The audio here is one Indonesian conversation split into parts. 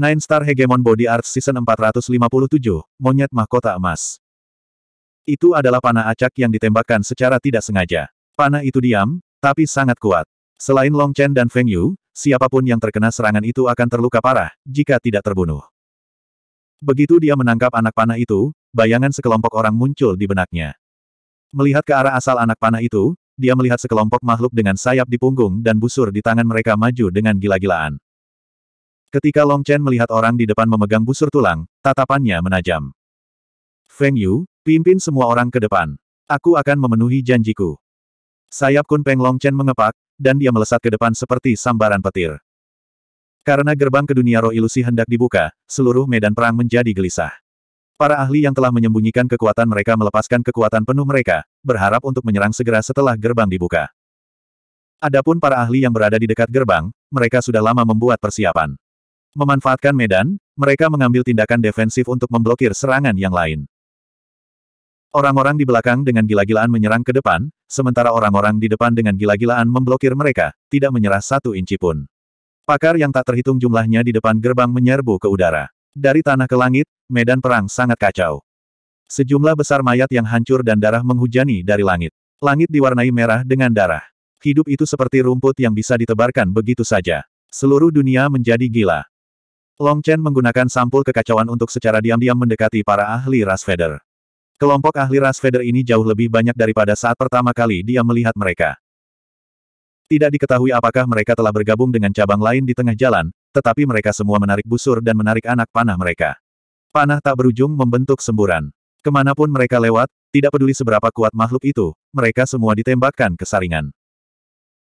Nine Star Hegemon Body Art Season 457, Monyet Mahkota Emas. Itu adalah panah acak yang ditembakkan secara tidak sengaja. Panah itu diam, tapi sangat kuat. Selain Long Chen dan Feng Yu, siapapun yang terkena serangan itu akan terluka parah, jika tidak terbunuh. Begitu dia menangkap anak panah itu, bayangan sekelompok orang muncul di benaknya. Melihat ke arah asal anak panah itu, dia melihat sekelompok makhluk dengan sayap di punggung dan busur di tangan mereka maju dengan gila-gilaan. Ketika Long Chen melihat orang di depan memegang busur tulang, tatapannya menajam. Feng Yu, pimpin semua orang ke depan. Aku akan memenuhi janjiku. Sayap Kun Peng Long Chen mengepak, dan dia melesat ke depan seperti sambaran petir. Karena gerbang ke dunia roh ilusi hendak dibuka, seluruh medan perang menjadi gelisah. Para ahli yang telah menyembunyikan kekuatan mereka melepaskan kekuatan penuh mereka, berharap untuk menyerang segera setelah gerbang dibuka. Adapun para ahli yang berada di dekat gerbang, mereka sudah lama membuat persiapan. Memanfaatkan medan, mereka mengambil tindakan defensif untuk memblokir serangan yang lain. Orang-orang di belakang dengan gila-gilaan menyerang ke depan, sementara orang-orang di depan dengan gila-gilaan memblokir mereka, tidak menyerah satu inci pun. Pakar yang tak terhitung jumlahnya di depan gerbang menyerbu ke udara. Dari tanah ke langit, medan perang sangat kacau. Sejumlah besar mayat yang hancur dan darah menghujani dari langit. Langit diwarnai merah dengan darah. Hidup itu seperti rumput yang bisa ditebarkan begitu saja. Seluruh dunia menjadi gila. Long Chen menggunakan sampul kekacauan untuk secara diam-diam mendekati para ahli ras feather. Kelompok ahli ras feather ini jauh lebih banyak daripada saat pertama kali dia melihat mereka. Tidak diketahui apakah mereka telah bergabung dengan cabang lain di tengah jalan, tetapi mereka semua menarik busur dan menarik anak panah mereka. Panah tak berujung membentuk semburan. Kemanapun mereka lewat, tidak peduli seberapa kuat makhluk itu, mereka semua ditembakkan ke saringan.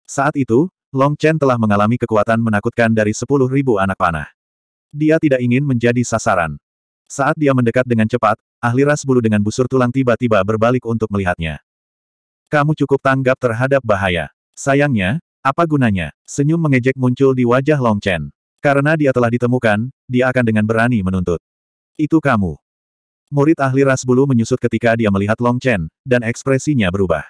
Saat itu, Long Chen telah mengalami kekuatan menakutkan dari 10.000 anak panah. Dia tidak ingin menjadi sasaran. Saat dia mendekat dengan cepat, ahli ras bulu dengan busur tulang tiba-tiba berbalik untuk melihatnya. Kamu cukup tanggap terhadap bahaya. Sayangnya, apa gunanya? Senyum mengejek muncul di wajah Long Chen. Karena dia telah ditemukan, dia akan dengan berani menuntut. Itu kamu. Murid ahli ras bulu menyusut ketika dia melihat Long Chen, dan ekspresinya berubah.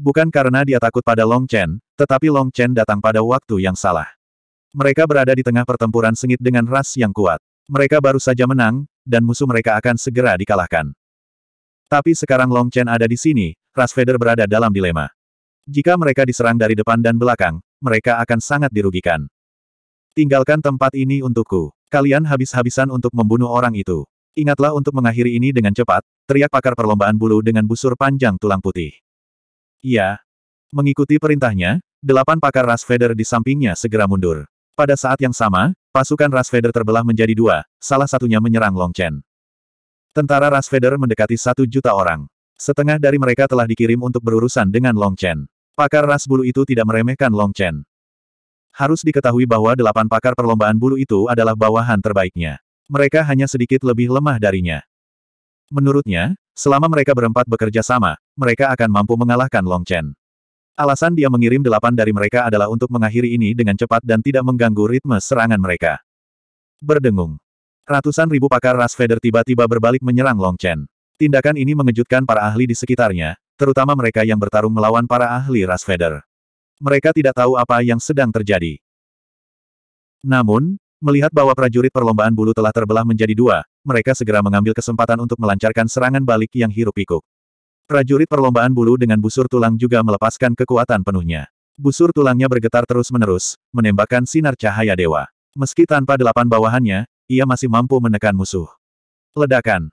Bukan karena dia takut pada Long Chen, tetapi Long Chen datang pada waktu yang salah. Mereka berada di tengah pertempuran sengit dengan ras yang kuat. Mereka baru saja menang, dan musuh mereka akan segera dikalahkan. Tapi sekarang Long Chen ada di sini, ras Vader berada dalam dilema. Jika mereka diserang dari depan dan belakang, mereka akan sangat dirugikan. Tinggalkan tempat ini untukku. Kalian habis-habisan untuk membunuh orang itu. Ingatlah untuk mengakhiri ini dengan cepat, teriak pakar perlombaan bulu dengan busur panjang tulang putih. Iya. Mengikuti perintahnya, delapan pakar ras Vader di sampingnya segera mundur. Pada saat yang sama, pasukan Rasveder terbelah menjadi dua, salah satunya menyerang Long Chen. Tentara Rasveder mendekati satu juta orang. Setengah dari mereka telah dikirim untuk berurusan dengan Long Chen. Pakar ras bulu itu tidak meremehkan Long Chen. Harus diketahui bahwa delapan pakar perlombaan bulu itu adalah bawahan terbaiknya. Mereka hanya sedikit lebih lemah darinya. Menurutnya, selama mereka berempat bekerja sama, mereka akan mampu mengalahkan Long Chen. Alasan dia mengirim delapan dari mereka adalah untuk mengakhiri ini dengan cepat dan tidak mengganggu ritme serangan mereka. Berdengung. Ratusan ribu pakar ras Feder tiba-tiba berbalik menyerang Long Chen. Tindakan ini mengejutkan para ahli di sekitarnya, terutama mereka yang bertarung melawan para ahli ras Feder. Mereka tidak tahu apa yang sedang terjadi. Namun, melihat bahwa prajurit perlombaan bulu telah terbelah menjadi dua, mereka segera mengambil kesempatan untuk melancarkan serangan balik yang hirup pikuk Prajurit perlombaan bulu dengan busur tulang juga melepaskan kekuatan penuhnya. Busur tulangnya bergetar terus-menerus, menembakkan sinar cahaya dewa. Meski tanpa delapan bawahannya, ia masih mampu menekan musuh. Ledakan.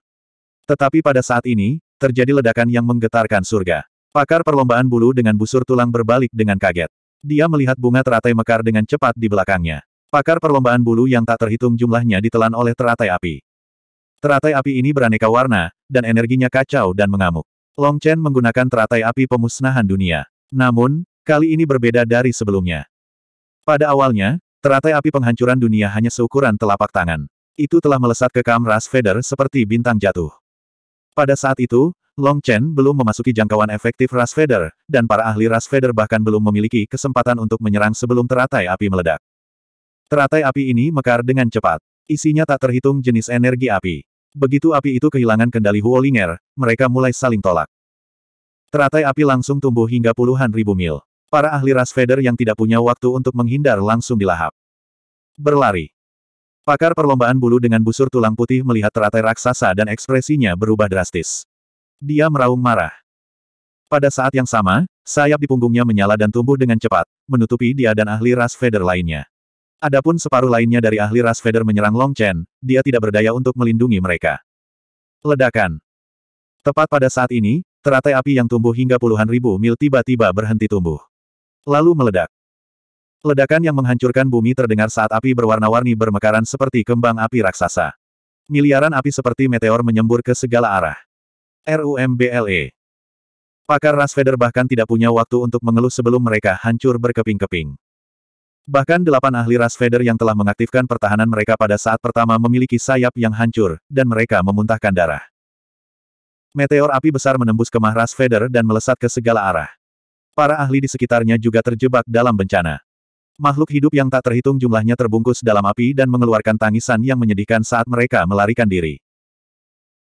Tetapi pada saat ini, terjadi ledakan yang menggetarkan surga. Pakar perlombaan bulu dengan busur tulang berbalik dengan kaget. Dia melihat bunga teratai mekar dengan cepat di belakangnya. Pakar perlombaan bulu yang tak terhitung jumlahnya ditelan oleh teratai api. Teratai api ini beraneka warna, dan energinya kacau dan mengamuk. Long Chen menggunakan teratai api pemusnahan dunia. Namun, kali ini berbeda dari sebelumnya. Pada awalnya, teratai api penghancuran dunia hanya seukuran telapak tangan. Itu telah melesat ke Ras Feder seperti bintang jatuh. Pada saat itu, Long Chen belum memasuki jangkauan efektif Ras Feder, dan para ahli Ras Feder bahkan belum memiliki kesempatan untuk menyerang sebelum teratai api meledak. Teratai api ini mekar dengan cepat. Isinya tak terhitung jenis energi api. Begitu api itu kehilangan kendali Huolinger, mereka mulai saling tolak. Teratai api langsung tumbuh hingga puluhan ribu mil. Para ahli ras feder yang tidak punya waktu untuk menghindar langsung dilahap. Berlari. Pakar perlombaan bulu dengan busur tulang putih melihat teratai raksasa dan ekspresinya berubah drastis. Dia meraung marah. Pada saat yang sama, sayap di punggungnya menyala dan tumbuh dengan cepat, menutupi dia dan ahli ras feder lainnya. Adapun separuh lainnya dari ahli ras Feder menyerang Long Chen, dia tidak berdaya untuk melindungi mereka. Ledakan. Tepat pada saat ini, teratai api yang tumbuh hingga puluhan ribu mil tiba-tiba berhenti tumbuh. Lalu meledak. Ledakan yang menghancurkan bumi terdengar saat api berwarna-warni bermekaran seperti kembang api raksasa. Miliaran api seperti meteor menyembur ke segala arah. RUMBLE. Pakar Rasveder bahkan tidak punya waktu untuk mengeluh sebelum mereka hancur berkeping-keping. Bahkan delapan ahli ras Feder yang telah mengaktifkan pertahanan mereka pada saat pertama memiliki sayap yang hancur, dan mereka memuntahkan darah. Meteor api besar menembus kemah ras Feder dan melesat ke segala arah. Para ahli di sekitarnya juga terjebak dalam bencana. Makhluk hidup yang tak terhitung jumlahnya terbungkus dalam api dan mengeluarkan tangisan yang menyedihkan saat mereka melarikan diri.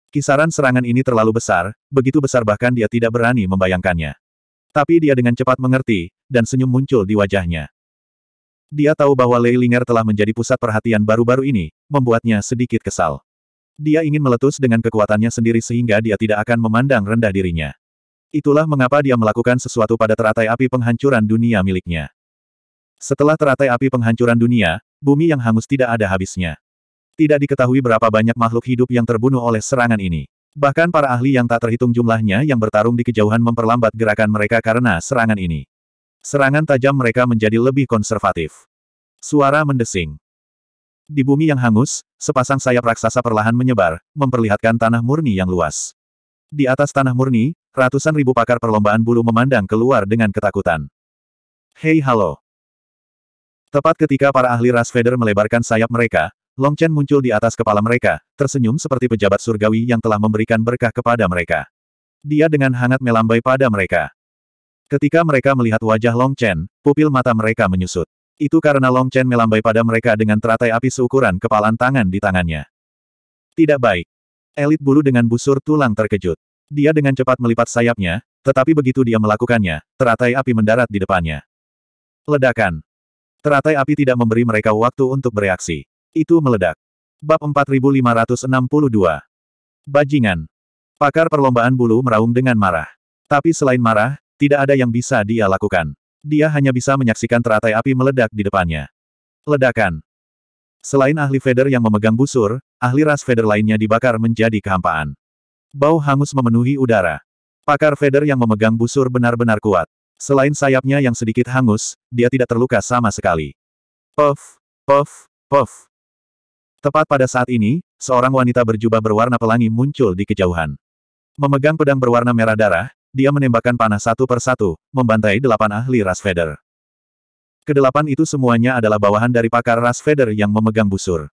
Kisaran serangan ini terlalu besar, begitu besar bahkan dia tidak berani membayangkannya. Tapi dia dengan cepat mengerti, dan senyum muncul di wajahnya. Dia tahu bahwa Lei Linger telah menjadi pusat perhatian baru-baru ini, membuatnya sedikit kesal. Dia ingin meletus dengan kekuatannya sendiri sehingga dia tidak akan memandang rendah dirinya. Itulah mengapa dia melakukan sesuatu pada teratai api penghancuran dunia miliknya. Setelah teratai api penghancuran dunia, bumi yang hangus tidak ada habisnya. Tidak diketahui berapa banyak makhluk hidup yang terbunuh oleh serangan ini. Bahkan para ahli yang tak terhitung jumlahnya yang bertarung di kejauhan memperlambat gerakan mereka karena serangan ini. Serangan tajam mereka menjadi lebih konservatif. Suara mendesing. Di bumi yang hangus, sepasang sayap raksasa perlahan menyebar, memperlihatkan tanah murni yang luas. Di atas tanah murni, ratusan ribu pakar perlombaan bulu memandang keluar dengan ketakutan. Hei halo. Tepat ketika para ahli ras feder melebarkan sayap mereka, Long Chen muncul di atas kepala mereka, tersenyum seperti pejabat surgawi yang telah memberikan berkah kepada mereka. Dia dengan hangat melambai pada mereka. Ketika mereka melihat wajah Long Chen, pupil mata mereka menyusut. Itu karena Long Chen melambai pada mereka dengan teratai api seukuran kepalan tangan di tangannya. Tidak baik. Elit bulu dengan busur tulang terkejut. Dia dengan cepat melipat sayapnya, tetapi begitu dia melakukannya, teratai api mendarat di depannya. Ledakan. Teratai api tidak memberi mereka waktu untuk bereaksi. Itu meledak. Bab 4562. Bajingan. Pakar perlombaan bulu meraung dengan marah. Tapi selain marah, tidak ada yang bisa dia lakukan. Dia hanya bisa menyaksikan teratai api meledak di depannya. Ledakan. Selain ahli Feder yang memegang busur, ahli ras Feder lainnya dibakar menjadi kehampaan. Bau hangus memenuhi udara. Pakar Feder yang memegang busur benar-benar kuat. Selain sayapnya yang sedikit hangus, dia tidak terluka sama sekali. Puff, puff, puff. Tepat pada saat ini, seorang wanita berjubah berwarna pelangi muncul di kejauhan. Memegang pedang berwarna merah darah, dia menembakkan panah satu per satu, membantai delapan ahli ras feather. Kedelapan itu semuanya adalah bawahan dari pakar ras feather yang memegang busur.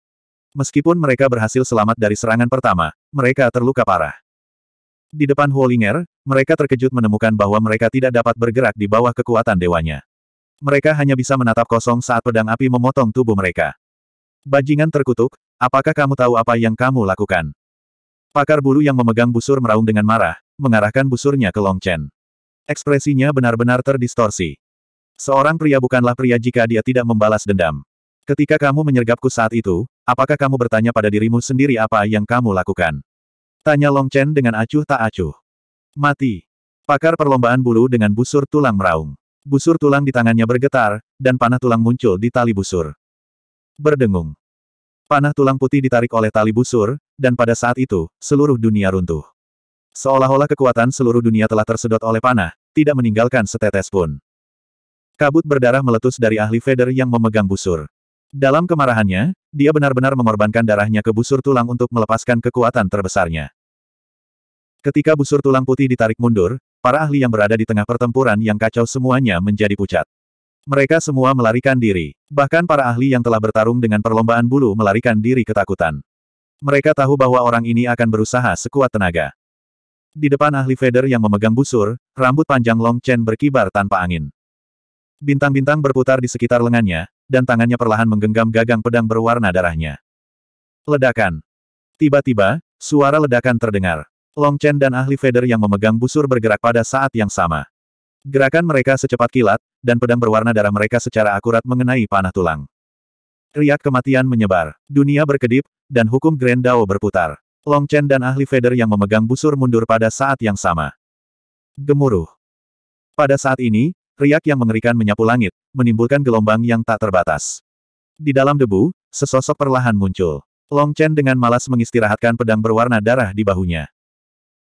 Meskipun mereka berhasil selamat dari serangan pertama, mereka terluka parah. Di depan Huolinger, mereka terkejut menemukan bahwa mereka tidak dapat bergerak di bawah kekuatan dewanya. Mereka hanya bisa menatap kosong saat pedang api memotong tubuh mereka. Bajingan terkutuk, apakah kamu tahu apa yang kamu lakukan? Pakar bulu yang memegang busur meraung dengan marah, mengarahkan busurnya ke Long Chen. Ekspresinya benar-benar terdistorsi. Seorang pria bukanlah pria jika dia tidak membalas dendam. Ketika kamu menyergapku saat itu, apakah kamu bertanya pada dirimu sendiri apa yang kamu lakukan? Tanya Long Chen dengan acuh tak acuh. Mati. Pakar perlombaan bulu dengan busur tulang meraung. Busur tulang di tangannya bergetar, dan panah tulang muncul di tali busur. Berdengung. Panah tulang putih ditarik oleh tali busur, dan pada saat itu, seluruh dunia runtuh. Seolah-olah kekuatan seluruh dunia telah tersedot oleh panah, tidak meninggalkan setetes pun. Kabut berdarah meletus dari ahli Vader yang memegang busur. Dalam kemarahannya, dia benar-benar mengorbankan darahnya ke busur tulang untuk melepaskan kekuatan terbesarnya. Ketika busur tulang putih ditarik mundur, para ahli yang berada di tengah pertempuran yang kacau semuanya menjadi pucat. Mereka semua melarikan diri. Bahkan para ahli yang telah bertarung dengan perlombaan bulu melarikan diri ketakutan. Mereka tahu bahwa orang ini akan berusaha sekuat tenaga. Di depan ahli feather yang memegang busur, rambut panjang Long Chen berkibar tanpa angin. Bintang-bintang berputar di sekitar lengannya, dan tangannya perlahan menggenggam gagang pedang berwarna darahnya. Ledakan. Tiba-tiba, suara ledakan terdengar. Long Chen dan ahli feather yang memegang busur bergerak pada saat yang sama. Gerakan mereka secepat kilat, dan pedang berwarna darah mereka secara akurat mengenai panah tulang. Riak kematian menyebar, dunia berkedip, dan hukum Grand Dao berputar. Long Chen dan ahli feather yang memegang busur mundur pada saat yang sama. Gemuruh. Pada saat ini, riak yang mengerikan menyapu langit, menimbulkan gelombang yang tak terbatas. Di dalam debu, sesosok perlahan muncul. Long Chen dengan malas mengistirahatkan pedang berwarna darah di bahunya.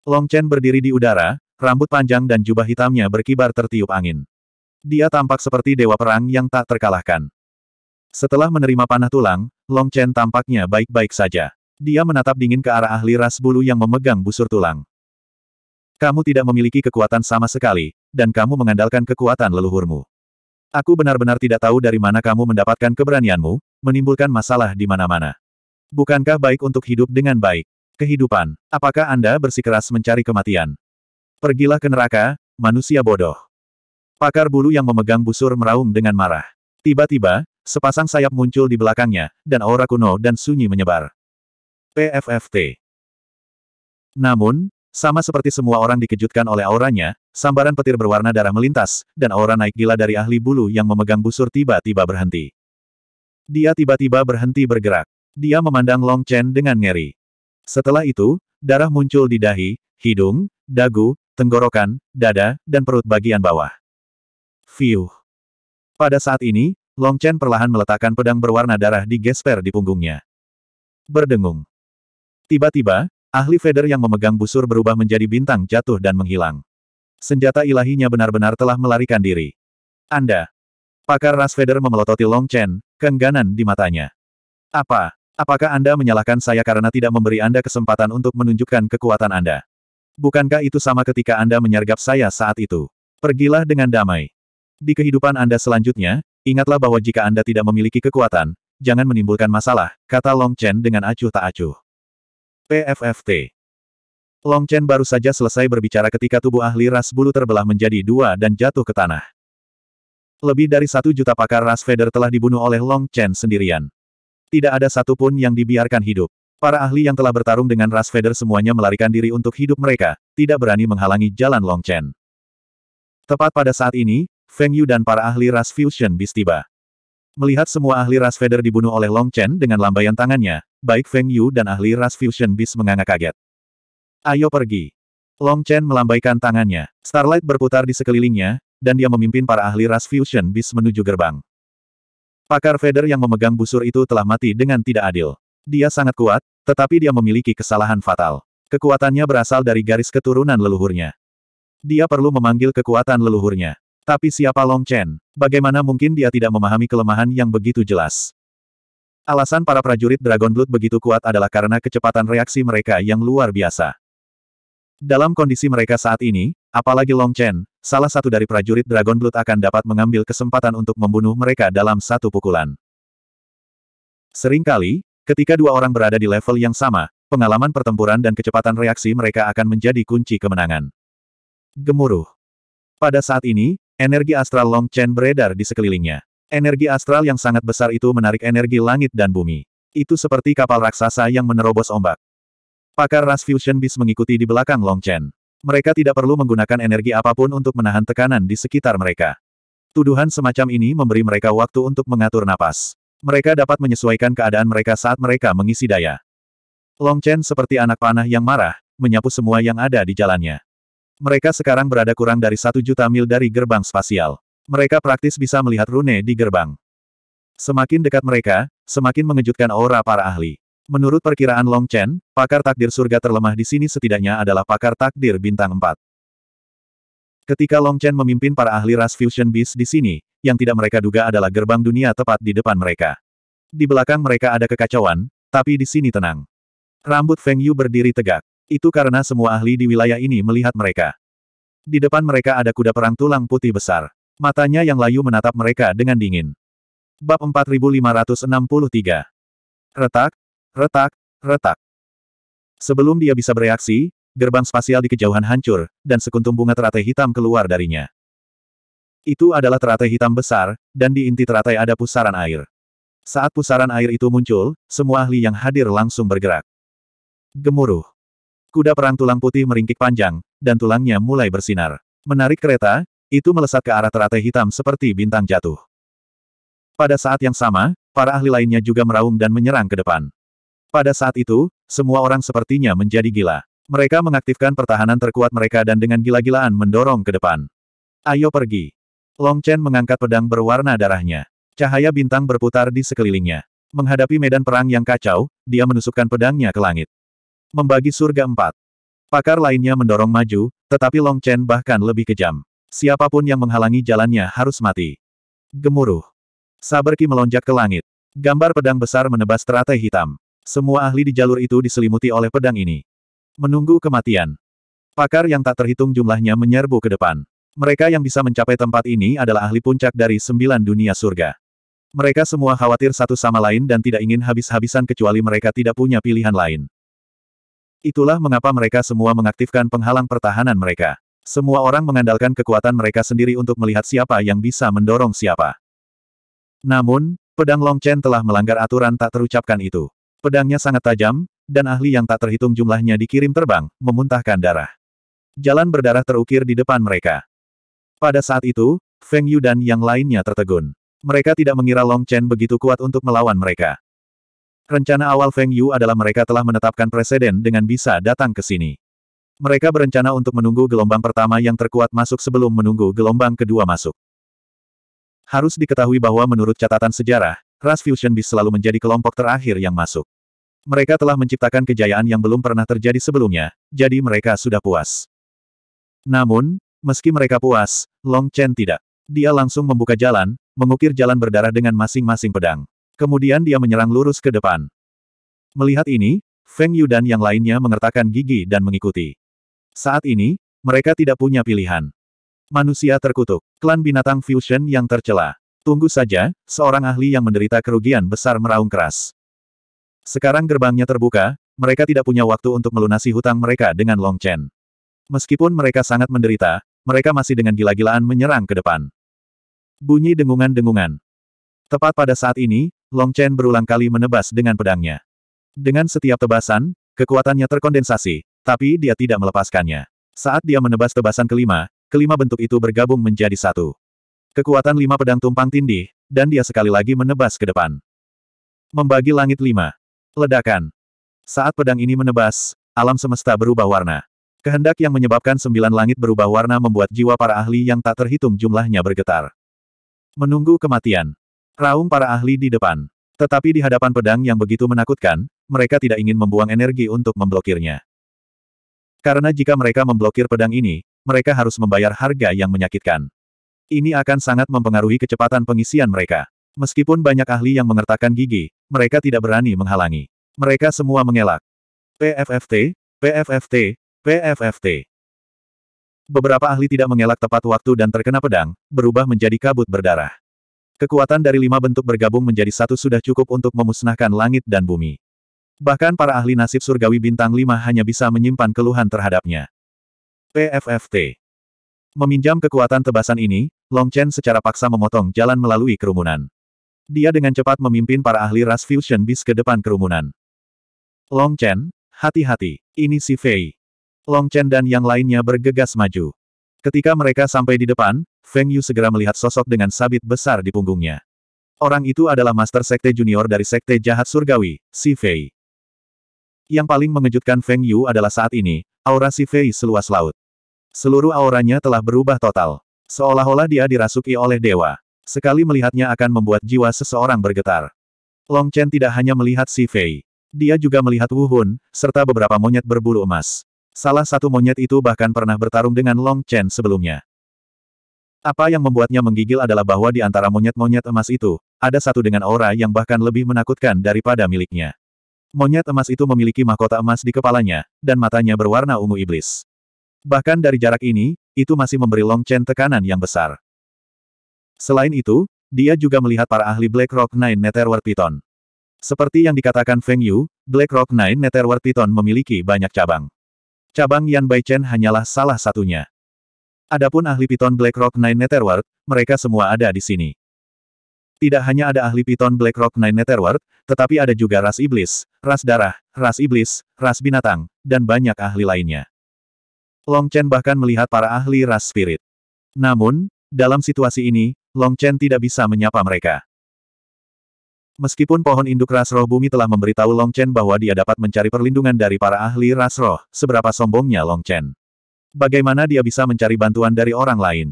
Long Chen berdiri di udara, rambut panjang dan jubah hitamnya berkibar tertiup angin. Dia tampak seperti dewa perang yang tak terkalahkan. Setelah menerima panah tulang, Long Chen tampaknya baik-baik saja. Dia menatap dingin ke arah ahli ras bulu yang memegang busur tulang. Kamu tidak memiliki kekuatan sama sekali, dan kamu mengandalkan kekuatan leluhurmu. Aku benar-benar tidak tahu dari mana kamu mendapatkan keberanianmu, menimbulkan masalah di mana-mana. Bukankah baik untuk hidup dengan baik? Kehidupan, apakah Anda bersikeras mencari kematian? Pergilah ke neraka, manusia bodoh. Pakar bulu yang memegang busur meraung dengan marah. Tiba-tiba, sepasang sayap muncul di belakangnya, dan aura kuno dan sunyi menyebar. PFFT. Namun, sama seperti semua orang dikejutkan oleh auranya, sambaran petir berwarna darah melintas, dan aura naik gila dari ahli bulu yang memegang busur tiba-tiba berhenti. Dia tiba-tiba berhenti bergerak. Dia memandang Long Chen dengan ngeri. Setelah itu, darah muncul di dahi, hidung, dagu, tenggorokan, dada, dan perut bagian bawah. Fiuh. Pada saat ini, Long Chen perlahan meletakkan pedang berwarna darah di gesper di punggungnya. Berdengung. Tiba-tiba, ahli feder yang memegang busur berubah menjadi bintang jatuh dan menghilang. Senjata ilahinya benar-benar telah melarikan diri. Anda. Pakar ras feder memelototi Long Chen, keengganan di matanya. Apa? Apakah Anda menyalahkan saya karena tidak memberi Anda kesempatan untuk menunjukkan kekuatan Anda? Bukankah itu sama ketika Anda menyergap saya saat itu? Pergilah dengan damai. Di kehidupan Anda selanjutnya, ingatlah bahwa jika Anda tidak memiliki kekuatan, jangan menimbulkan masalah, kata Long Chen dengan acuh tak acuh. PFFT. Long Chen baru saja selesai berbicara ketika tubuh ahli ras bulu terbelah menjadi dua dan jatuh ke tanah. Lebih dari satu juta pakar ras feather telah dibunuh oleh Long Chen sendirian. Tidak ada satupun yang dibiarkan hidup. Para ahli yang telah bertarung dengan ras feather semuanya melarikan diri untuk hidup mereka, tidak berani menghalangi jalan Long Chen. Tepat pada saat ini, Feng Yu dan para ahli ras Fusion Beast tiba. Melihat semua ahli ras Feather dibunuh oleh Long Chen dengan lambaian tangannya, baik Feng Yu dan ahli ras Fusion Beast menganga kaget. Ayo pergi. Long Chen melambaikan tangannya. Starlight berputar di sekelilingnya, dan dia memimpin para ahli ras Fusion Beast menuju gerbang. Pakar Feather yang memegang busur itu telah mati dengan tidak adil. Dia sangat kuat, tetapi dia memiliki kesalahan fatal. Kekuatannya berasal dari garis keturunan leluhurnya. Dia perlu memanggil kekuatan leluhurnya. Tapi siapa Long Chen? Bagaimana mungkin dia tidak memahami kelemahan yang begitu jelas? Alasan para prajurit Dragon Blood begitu kuat adalah karena kecepatan reaksi mereka yang luar biasa. Dalam kondisi mereka saat ini, apalagi Long Chen, salah satu dari prajurit Dragon Blood akan dapat mengambil kesempatan untuk membunuh mereka dalam satu pukulan. Seringkali, ketika dua orang berada di level yang sama, pengalaman pertempuran dan kecepatan reaksi mereka akan menjadi kunci kemenangan. Gemuruh. Pada saat ini, Energi astral Long Chen beredar di sekelilingnya. Energi astral yang sangat besar itu menarik energi langit dan bumi. Itu seperti kapal raksasa yang menerobos ombak. Pakar Ras Fusion Beast mengikuti di belakang Long Chen. Mereka tidak perlu menggunakan energi apapun untuk menahan tekanan di sekitar mereka. Tuduhan semacam ini memberi mereka waktu untuk mengatur napas. Mereka dapat menyesuaikan keadaan mereka saat mereka mengisi daya. Long Chen seperti anak panah yang marah, menyapu semua yang ada di jalannya. Mereka sekarang berada kurang dari satu juta mil dari gerbang spasial. Mereka praktis bisa melihat rune di gerbang. Semakin dekat mereka, semakin mengejutkan aura para ahli. Menurut perkiraan Long Chen, pakar takdir surga terlemah di sini setidaknya adalah pakar takdir bintang 4. Ketika Long Chen memimpin para ahli ras Fusion Beast di sini, yang tidak mereka duga adalah gerbang dunia tepat di depan mereka. Di belakang mereka ada kekacauan, tapi di sini tenang. Rambut Feng Yu berdiri tegak. Itu karena semua ahli di wilayah ini melihat mereka. Di depan mereka ada kuda perang tulang putih besar. Matanya yang layu menatap mereka dengan dingin. Bab 4563 Retak, retak, retak. Sebelum dia bisa bereaksi, gerbang spasial di kejauhan hancur, dan sekuntum bunga teratai hitam keluar darinya. Itu adalah teratai hitam besar, dan di inti teratai ada pusaran air. Saat pusaran air itu muncul, semua ahli yang hadir langsung bergerak. Gemuruh. Kuda perang tulang putih meringkik panjang, dan tulangnya mulai bersinar. Menarik kereta, itu melesat ke arah teratai hitam seperti bintang jatuh. Pada saat yang sama, para ahli lainnya juga meraung dan menyerang ke depan. Pada saat itu, semua orang sepertinya menjadi gila. Mereka mengaktifkan pertahanan terkuat mereka dan dengan gila-gilaan mendorong ke depan. Ayo pergi. Long Chen mengangkat pedang berwarna darahnya. Cahaya bintang berputar di sekelilingnya. Menghadapi medan perang yang kacau, dia menusukkan pedangnya ke langit. Membagi surga empat. Pakar lainnya mendorong maju, tetapi Long Chen bahkan lebih kejam. Siapapun yang menghalangi jalannya harus mati. Gemuruh. Saber Ki melonjak ke langit. Gambar pedang besar menebas teratai hitam. Semua ahli di jalur itu diselimuti oleh pedang ini. Menunggu kematian. Pakar yang tak terhitung jumlahnya menyerbu ke depan. Mereka yang bisa mencapai tempat ini adalah ahli puncak dari sembilan dunia surga. Mereka semua khawatir satu sama lain dan tidak ingin habis-habisan kecuali mereka tidak punya pilihan lain. Itulah mengapa mereka semua mengaktifkan penghalang pertahanan mereka. Semua orang mengandalkan kekuatan mereka sendiri untuk melihat siapa yang bisa mendorong siapa. Namun, pedang Long Chen telah melanggar aturan tak terucapkan itu. Pedangnya sangat tajam, dan ahli yang tak terhitung jumlahnya dikirim terbang, memuntahkan darah. Jalan berdarah terukir di depan mereka. Pada saat itu, Feng Yu dan yang lainnya tertegun. Mereka tidak mengira Long Chen begitu kuat untuk melawan mereka. Rencana awal Feng Yu adalah mereka telah menetapkan presiden dengan bisa datang ke sini. Mereka berencana untuk menunggu gelombang pertama yang terkuat masuk sebelum menunggu gelombang kedua masuk. Harus diketahui bahwa menurut catatan sejarah, ras Fusion Beast selalu menjadi kelompok terakhir yang masuk. Mereka telah menciptakan kejayaan yang belum pernah terjadi sebelumnya, jadi mereka sudah puas. Namun, meski mereka puas, Long Chen tidak. Dia langsung membuka jalan, mengukir jalan berdarah dengan masing-masing pedang. Kemudian dia menyerang lurus ke depan. Melihat ini, Feng Yu dan yang lainnya mengertakkan gigi dan mengikuti. Saat ini, mereka tidak punya pilihan. Manusia terkutuk, klan binatang fusion yang tercela. Tunggu saja, seorang ahli yang menderita kerugian besar meraung keras. Sekarang gerbangnya terbuka, mereka tidak punya waktu untuk melunasi hutang mereka dengan Long Chen. Meskipun mereka sangat menderita, mereka masih dengan gila-gilaan menyerang ke depan. Bunyi dengungan-dengungan. Tepat pada saat ini, Long Chen berulang kali menebas dengan pedangnya. Dengan setiap tebasan, kekuatannya terkondensasi, tapi dia tidak melepaskannya. Saat dia menebas tebasan kelima, kelima bentuk itu bergabung menjadi satu. Kekuatan lima pedang tumpang tindih, dan dia sekali lagi menebas ke depan. Membagi langit lima. Ledakan. Saat pedang ini menebas, alam semesta berubah warna. Kehendak yang menyebabkan sembilan langit berubah warna membuat jiwa para ahli yang tak terhitung jumlahnya bergetar. Menunggu kematian. Raung para ahli di depan. Tetapi di hadapan pedang yang begitu menakutkan, mereka tidak ingin membuang energi untuk memblokirnya. Karena jika mereka memblokir pedang ini, mereka harus membayar harga yang menyakitkan. Ini akan sangat mempengaruhi kecepatan pengisian mereka. Meskipun banyak ahli yang mengertakkan gigi, mereka tidak berani menghalangi. Mereka semua mengelak. PFFT, PFFT, PFFT. Beberapa ahli tidak mengelak tepat waktu dan terkena pedang, berubah menjadi kabut berdarah. Kekuatan dari lima bentuk bergabung menjadi satu sudah cukup untuk memusnahkan langit dan bumi. Bahkan para ahli nasib surgawi bintang lima hanya bisa menyimpan keluhan terhadapnya. PFFT Meminjam kekuatan tebasan ini, Long Chen secara paksa memotong jalan melalui kerumunan. Dia dengan cepat memimpin para ahli ras fusion bis ke depan kerumunan. Long Chen, hati-hati, ini si Fei. Long Chen dan yang lainnya bergegas maju. Ketika mereka sampai di depan, Feng Yu segera melihat sosok dengan sabit besar di punggungnya. Orang itu adalah Master Sekte Junior dari Sekte Jahat Surgawi, Si Fei. Yang paling mengejutkan Feng Yu adalah saat ini, aura Si Fei seluas laut. Seluruh auranya telah berubah total. Seolah-olah dia dirasuki oleh dewa. Sekali melihatnya akan membuat jiwa seseorang bergetar. Long Chen tidak hanya melihat Si Fei. Dia juga melihat Wu Hun, serta beberapa monyet berbulu emas. Salah satu monyet itu bahkan pernah bertarung dengan Long Chen sebelumnya. Apa yang membuatnya menggigil adalah bahwa di antara monyet-monyet emas itu, ada satu dengan aura yang bahkan lebih menakutkan daripada miliknya. Monyet emas itu memiliki mahkota emas di kepalanya, dan matanya berwarna ungu iblis. Bahkan dari jarak ini, itu masih memberi Long Chen tekanan yang besar. Selain itu, dia juga melihat para ahli Black Rock Nine Netherworld Python. Seperti yang dikatakan Feng Yu, Black Rock Nine Netherworld Python memiliki banyak cabang. Cabang Yan Bai Chen hanyalah salah satunya. Adapun ahli Piton Black Rock Nine Network, mereka semua ada di sini. Tidak hanya ada ahli Piton Black Rock Nine Network, tetapi ada juga ras iblis, ras darah, ras iblis, ras binatang, dan banyak ahli lainnya. Long Chen bahkan melihat para ahli ras spirit. Namun, dalam situasi ini, Long Chen tidak bisa menyapa mereka. Meskipun pohon induk ras roh bumi telah memberitahu Long Chen bahwa dia dapat mencari perlindungan dari para ahli ras roh, seberapa sombongnya Long Chen. Bagaimana dia bisa mencari bantuan dari orang lain?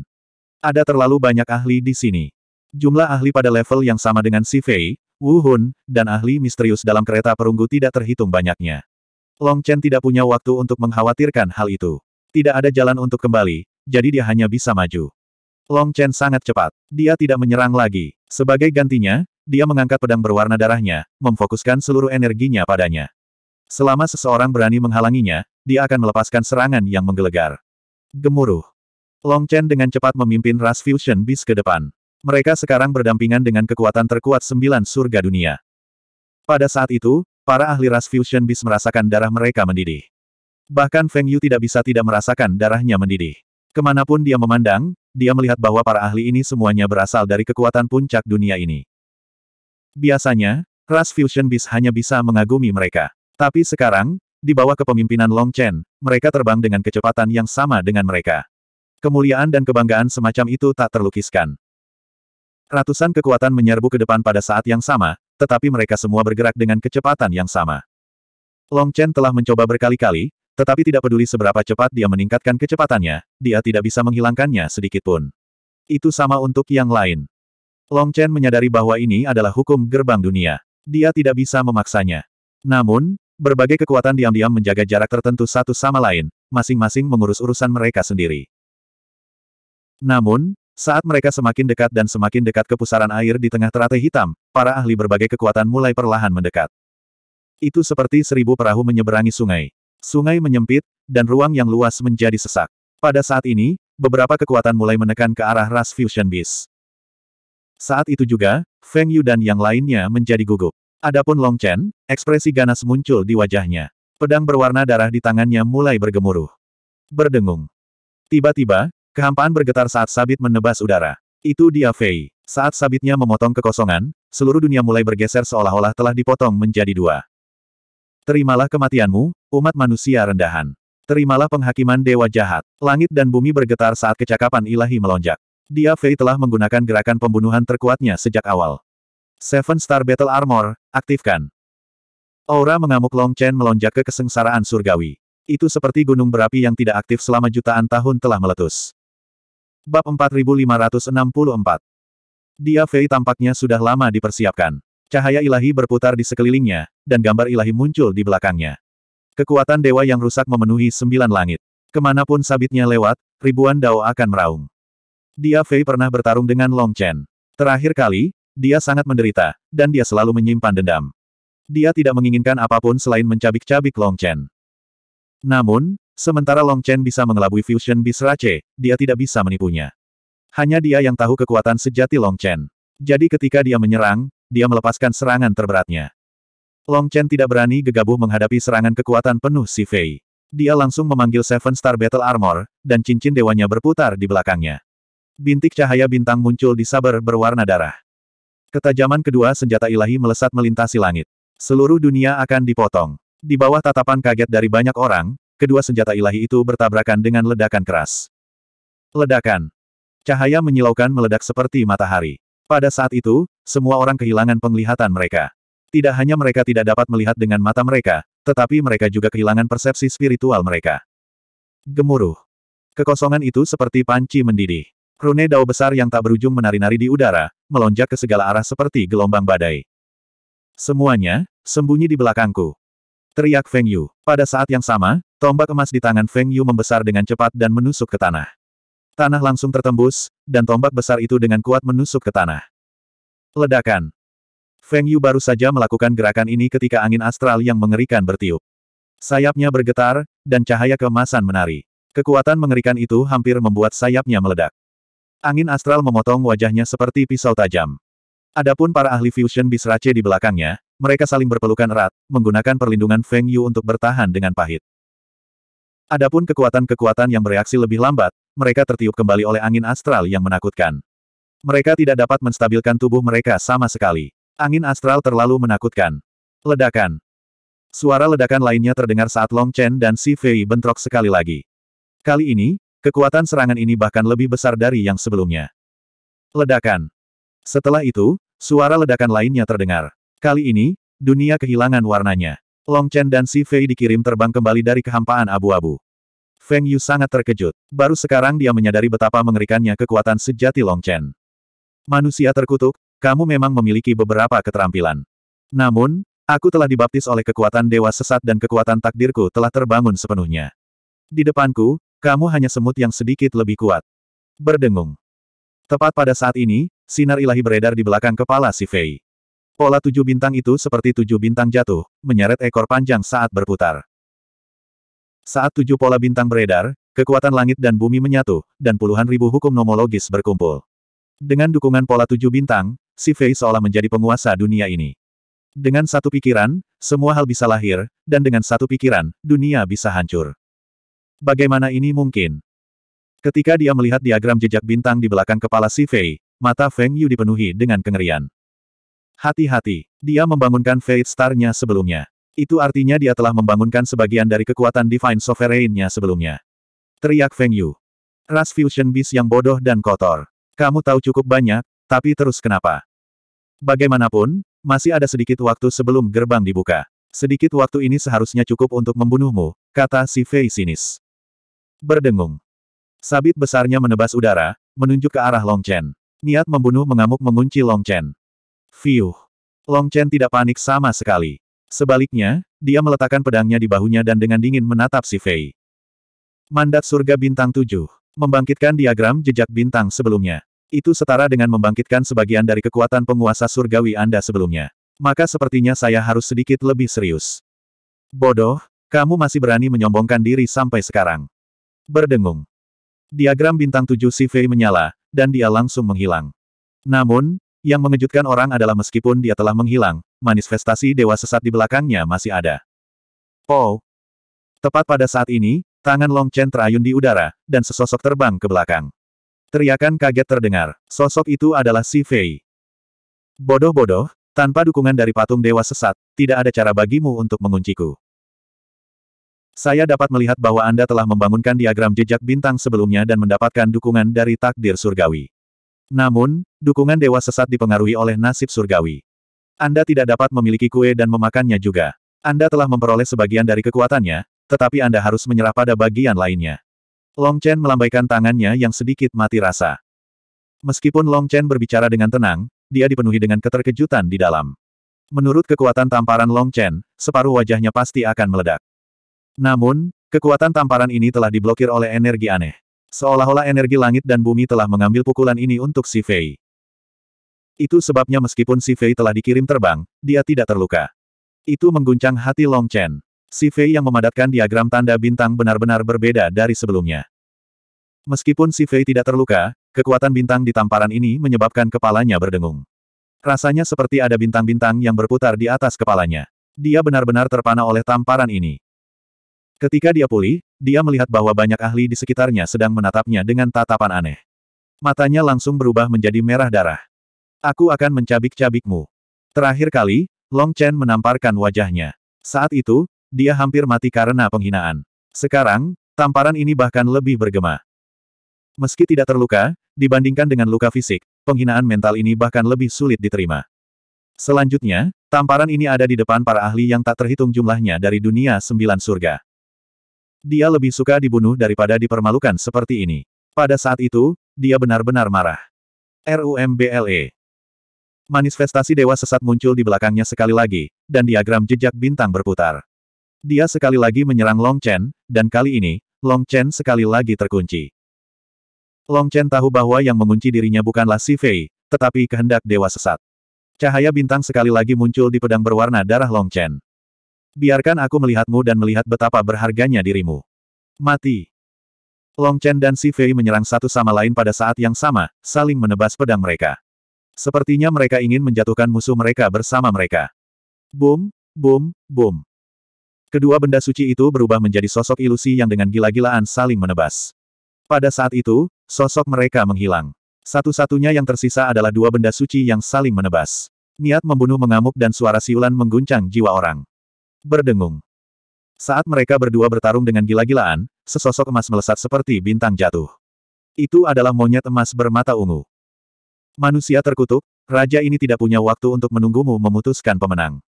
Ada terlalu banyak ahli di sini. Jumlah ahli pada level yang sama dengan Si Fei, Wu Hun, dan ahli misterius dalam kereta perunggu tidak terhitung banyaknya. Long Chen tidak punya waktu untuk mengkhawatirkan hal itu. Tidak ada jalan untuk kembali, jadi dia hanya bisa maju. Long Chen sangat cepat. Dia tidak menyerang lagi. Sebagai gantinya, dia mengangkat pedang berwarna darahnya, memfokuskan seluruh energinya padanya. Selama seseorang berani menghalanginya, dia akan melepaskan serangan yang menggelegar. Gemuruh. Long Chen dengan cepat memimpin Ras Fusion Beast ke depan. Mereka sekarang berdampingan dengan kekuatan terkuat sembilan surga dunia. Pada saat itu, para ahli Ras Fusion Beast merasakan darah mereka mendidih. Bahkan Feng Yu tidak bisa tidak merasakan darahnya mendidih. Kemanapun dia memandang, dia melihat bahwa para ahli ini semuanya berasal dari kekuatan puncak dunia ini. Biasanya, ras Fusion Beast hanya bisa mengagumi mereka. Tapi sekarang, di bawah kepemimpinan Long Chen, mereka terbang dengan kecepatan yang sama dengan mereka. Kemuliaan dan kebanggaan semacam itu tak terlukiskan. Ratusan kekuatan menyerbu ke depan pada saat yang sama, tetapi mereka semua bergerak dengan kecepatan yang sama. Long Chen telah mencoba berkali-kali, tetapi tidak peduli seberapa cepat dia meningkatkan kecepatannya, dia tidak bisa menghilangkannya sedikitpun. Itu sama untuk yang lain. Long Chen menyadari bahwa ini adalah hukum gerbang dunia. Dia tidak bisa memaksanya. Namun, berbagai kekuatan diam-diam menjaga jarak tertentu satu sama lain, masing-masing mengurus urusan mereka sendiri. Namun, saat mereka semakin dekat dan semakin dekat ke pusaran air di tengah teratai hitam, para ahli berbagai kekuatan mulai perlahan mendekat. Itu seperti seribu perahu menyeberangi sungai. Sungai menyempit, dan ruang yang luas menjadi sesak. Pada saat ini, beberapa kekuatan mulai menekan ke arah ras Fusion Beast. Saat itu juga, Feng Yu dan yang lainnya menjadi gugup. Adapun Long Chen, ekspresi ganas muncul di wajahnya. Pedang berwarna darah di tangannya mulai bergemuruh. Berdengung. Tiba-tiba, kehampaan bergetar saat sabit menebas udara. Itu dia Fei. Saat sabitnya memotong kekosongan, seluruh dunia mulai bergeser seolah-olah telah dipotong menjadi dua. Terimalah kematianmu, umat manusia rendahan. Terimalah penghakiman dewa jahat. Langit dan bumi bergetar saat kecakapan ilahi melonjak. Dia Fei telah menggunakan gerakan pembunuhan terkuatnya sejak awal. Seven Star Battle Armor, aktifkan. Aura mengamuk Long Chen melonjak ke kesengsaraan surgawi. Itu seperti gunung berapi yang tidak aktif selama jutaan tahun telah meletus. Bab 4564 Dia Fei tampaknya sudah lama dipersiapkan. Cahaya ilahi berputar di sekelilingnya, dan gambar ilahi muncul di belakangnya. Kekuatan dewa yang rusak memenuhi sembilan langit. Kemanapun sabitnya lewat, ribuan dao akan meraung. Dia Fei pernah bertarung dengan Long Chen. Terakhir kali, dia sangat menderita, dan dia selalu menyimpan dendam. Dia tidak menginginkan apapun selain mencabik-cabik Long Chen. Namun, sementara Long Chen bisa mengelabui Fusion Beast Rache, dia tidak bisa menipunya. Hanya dia yang tahu kekuatan sejati Long Chen. Jadi ketika dia menyerang, dia melepaskan serangan terberatnya. Long Chen tidak berani gegabah menghadapi serangan kekuatan penuh Si Fei. Dia langsung memanggil Seven Star Battle Armor, dan cincin dewanya berputar di belakangnya bintik cahaya bintang muncul di sabar berwarna darah. Ketajaman kedua senjata ilahi melesat melintasi langit. Seluruh dunia akan dipotong. Di bawah tatapan kaget dari banyak orang, kedua senjata ilahi itu bertabrakan dengan ledakan keras. Ledakan. Cahaya menyilaukan meledak seperti matahari. Pada saat itu, semua orang kehilangan penglihatan mereka. Tidak hanya mereka tidak dapat melihat dengan mata mereka, tetapi mereka juga kehilangan persepsi spiritual mereka. Gemuruh. Kekosongan itu seperti panci mendidih. Rune dao besar yang tak berujung menari-nari di udara, melonjak ke segala arah seperti gelombang badai. Semuanya, sembunyi di belakangku. Teriak Feng Yu. Pada saat yang sama, tombak emas di tangan Feng Yu membesar dengan cepat dan menusuk ke tanah. Tanah langsung tertembus, dan tombak besar itu dengan kuat menusuk ke tanah. Ledakan. Feng Yu baru saja melakukan gerakan ini ketika angin astral yang mengerikan bertiup. Sayapnya bergetar, dan cahaya kemasan menari. Kekuatan mengerikan itu hampir membuat sayapnya meledak. Angin astral memotong wajahnya seperti pisau tajam. Adapun para ahli fusion bisrace di belakangnya, mereka saling berpelukan erat, menggunakan perlindungan Feng Yu untuk bertahan dengan pahit. Adapun kekuatan-kekuatan yang bereaksi lebih lambat, mereka tertiup kembali oleh angin astral yang menakutkan. Mereka tidak dapat menstabilkan tubuh mereka sama sekali. Angin astral terlalu menakutkan. Ledakan. Suara ledakan lainnya terdengar saat Long Chen dan Si Fei bentrok sekali lagi. Kali ini, Kekuatan serangan ini bahkan lebih besar dari yang sebelumnya. Ledakan. Setelah itu, suara ledakan lainnya terdengar. Kali ini, dunia kehilangan warnanya. Long Chen dan Si Fei dikirim terbang kembali dari kehampaan abu-abu. Feng Yu sangat terkejut. Baru sekarang dia menyadari betapa mengerikannya kekuatan sejati Long Chen. Manusia terkutuk, kamu memang memiliki beberapa keterampilan. Namun, aku telah dibaptis oleh kekuatan dewa sesat dan kekuatan takdirku telah terbangun sepenuhnya. Di depanku, kamu hanya semut yang sedikit lebih kuat. Berdengung. Tepat pada saat ini, sinar ilahi beredar di belakang kepala si Fei. Pola tujuh bintang itu seperti tujuh bintang jatuh, menyeret ekor panjang saat berputar. Saat tujuh pola bintang beredar, kekuatan langit dan bumi menyatu, dan puluhan ribu hukum nomologis berkumpul. Dengan dukungan pola tujuh bintang, si Fei seolah menjadi penguasa dunia ini. Dengan satu pikiran, semua hal bisa lahir, dan dengan satu pikiran, dunia bisa hancur. Bagaimana ini mungkin? Ketika dia melihat diagram jejak bintang di belakang kepala Si Fei, mata Feng Yu dipenuhi dengan kengerian. Hati-hati, dia membangunkan Fate Star-nya sebelumnya. Itu artinya dia telah membangunkan sebagian dari kekuatan Divine Sovereign-nya sebelumnya. Teriak Feng Yu. Ras Fusion Beast yang bodoh dan kotor. Kamu tahu cukup banyak, tapi terus kenapa? Bagaimanapun, masih ada sedikit waktu sebelum gerbang dibuka. Sedikit waktu ini seharusnya cukup untuk membunuhmu, kata si Fei sinis. Berdengung. Sabit besarnya menebas udara, menunjuk ke arah Long Chen. Niat membunuh mengamuk mengunci Long Chen. Fiuh. Long Chen tidak panik sama sekali. Sebaliknya, dia meletakkan pedangnya di bahunya dan dengan dingin menatap si Fei. Mandat surga bintang Tujuh, Membangkitkan diagram jejak bintang sebelumnya. Itu setara dengan membangkitkan sebagian dari kekuatan penguasa surgawi Anda sebelumnya. Maka sepertinya saya harus sedikit lebih serius. Bodoh, kamu masih berani menyombongkan diri sampai sekarang. Berdengung. Diagram bintang tujuh si Fei menyala, dan dia langsung menghilang. Namun, yang mengejutkan orang adalah meskipun dia telah menghilang, manifestasi dewa sesat di belakangnya masih ada. Oh. Tepat pada saat ini, tangan Long Chen terayun di udara, dan sesosok terbang ke belakang. Teriakan kaget terdengar, sosok itu adalah si Fei. Bodoh-bodoh, tanpa dukungan dari patung dewa sesat, tidak ada cara bagimu untuk mengunciku. Saya dapat melihat bahwa Anda telah membangunkan diagram jejak bintang sebelumnya dan mendapatkan dukungan dari takdir surgawi. Namun, dukungan dewa sesat dipengaruhi oleh nasib surgawi. Anda tidak dapat memiliki kue dan memakannya juga. Anda telah memperoleh sebagian dari kekuatannya, tetapi Anda harus menyerah pada bagian lainnya. Long Chen melambaikan tangannya yang sedikit mati rasa. Meskipun Long Chen berbicara dengan tenang, dia dipenuhi dengan keterkejutan di dalam. Menurut kekuatan tamparan Long Chen, separuh wajahnya pasti akan meledak. Namun, kekuatan tamparan ini telah diblokir oleh energi aneh. Seolah-olah energi langit dan bumi telah mengambil pukulan ini untuk Si Fei. Itu sebabnya meskipun Si Fei telah dikirim terbang, dia tidak terluka. Itu mengguncang hati Long Chen. Si Fei yang memadatkan diagram tanda bintang benar-benar berbeda dari sebelumnya. Meskipun Si Fei tidak terluka, kekuatan bintang di tamparan ini menyebabkan kepalanya berdengung. Rasanya seperti ada bintang-bintang yang berputar di atas kepalanya. Dia benar-benar terpana oleh tamparan ini. Ketika dia pulih, dia melihat bahwa banyak ahli di sekitarnya sedang menatapnya dengan tatapan aneh. Matanya langsung berubah menjadi merah darah. Aku akan mencabik-cabikmu. Terakhir kali, Long Chen menamparkan wajahnya. Saat itu, dia hampir mati karena penghinaan. Sekarang, tamparan ini bahkan lebih bergema. Meski tidak terluka, dibandingkan dengan luka fisik, penghinaan mental ini bahkan lebih sulit diterima. Selanjutnya, tamparan ini ada di depan para ahli yang tak terhitung jumlahnya dari dunia sembilan surga. Dia lebih suka dibunuh daripada dipermalukan seperti ini. Pada saat itu, dia benar-benar marah. RUMBLE Manifestasi dewa sesat muncul di belakangnya sekali lagi, dan diagram jejak bintang berputar. Dia sekali lagi menyerang Long Chen, dan kali ini, Long Chen sekali lagi terkunci. Long Chen tahu bahwa yang mengunci dirinya bukanlah Si Fei, tetapi kehendak dewa sesat. Cahaya bintang sekali lagi muncul di pedang berwarna darah Long Chen. Biarkan aku melihatmu dan melihat betapa berharganya dirimu. Mati. Long Chen dan Si Fei menyerang satu sama lain pada saat yang sama, saling menebas pedang mereka. Sepertinya mereka ingin menjatuhkan musuh mereka bersama mereka. Boom, boom, boom. Kedua benda suci itu berubah menjadi sosok ilusi yang dengan gila-gilaan saling menebas. Pada saat itu, sosok mereka menghilang. Satu-satunya yang tersisa adalah dua benda suci yang saling menebas. Niat membunuh mengamuk dan suara siulan mengguncang jiwa orang berdengung. Saat mereka berdua bertarung dengan gila-gilaan, sesosok emas melesat seperti bintang jatuh. Itu adalah monyet emas bermata ungu. Manusia terkutuk, raja ini tidak punya waktu untuk menunggumu memutuskan pemenang.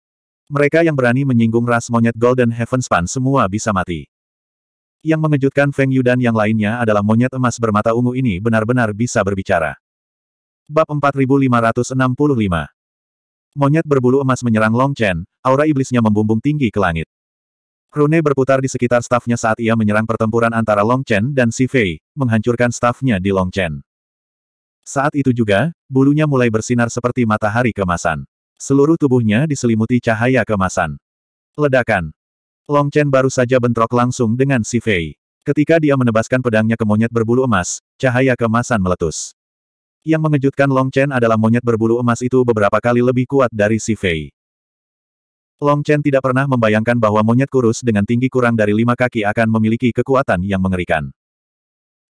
Mereka yang berani menyinggung ras monyet Golden Heaven span semua bisa mati. Yang mengejutkan Feng Yu dan yang lainnya adalah monyet emas bermata ungu ini benar-benar bisa berbicara. Bab 4565 Monyet berbulu emas menyerang Long Chen, aura iblisnya membumbung tinggi ke langit. Rune berputar di sekitar stafnya saat ia menyerang pertempuran antara Long Chen dan Si Fei, menghancurkan stafnya di Long Chen. Saat itu juga, bulunya mulai bersinar seperti matahari kemasan. Seluruh tubuhnya diselimuti cahaya kemasan. Ledakan. Long Chen baru saja bentrok langsung dengan Si Fei. Ketika dia menebaskan pedangnya ke monyet berbulu emas, cahaya kemasan meletus. Yang mengejutkan Long Chen adalah monyet berbulu emas itu beberapa kali lebih kuat dari Si Fei. Long Chen tidak pernah membayangkan bahwa monyet kurus dengan tinggi kurang dari lima kaki akan memiliki kekuatan yang mengerikan.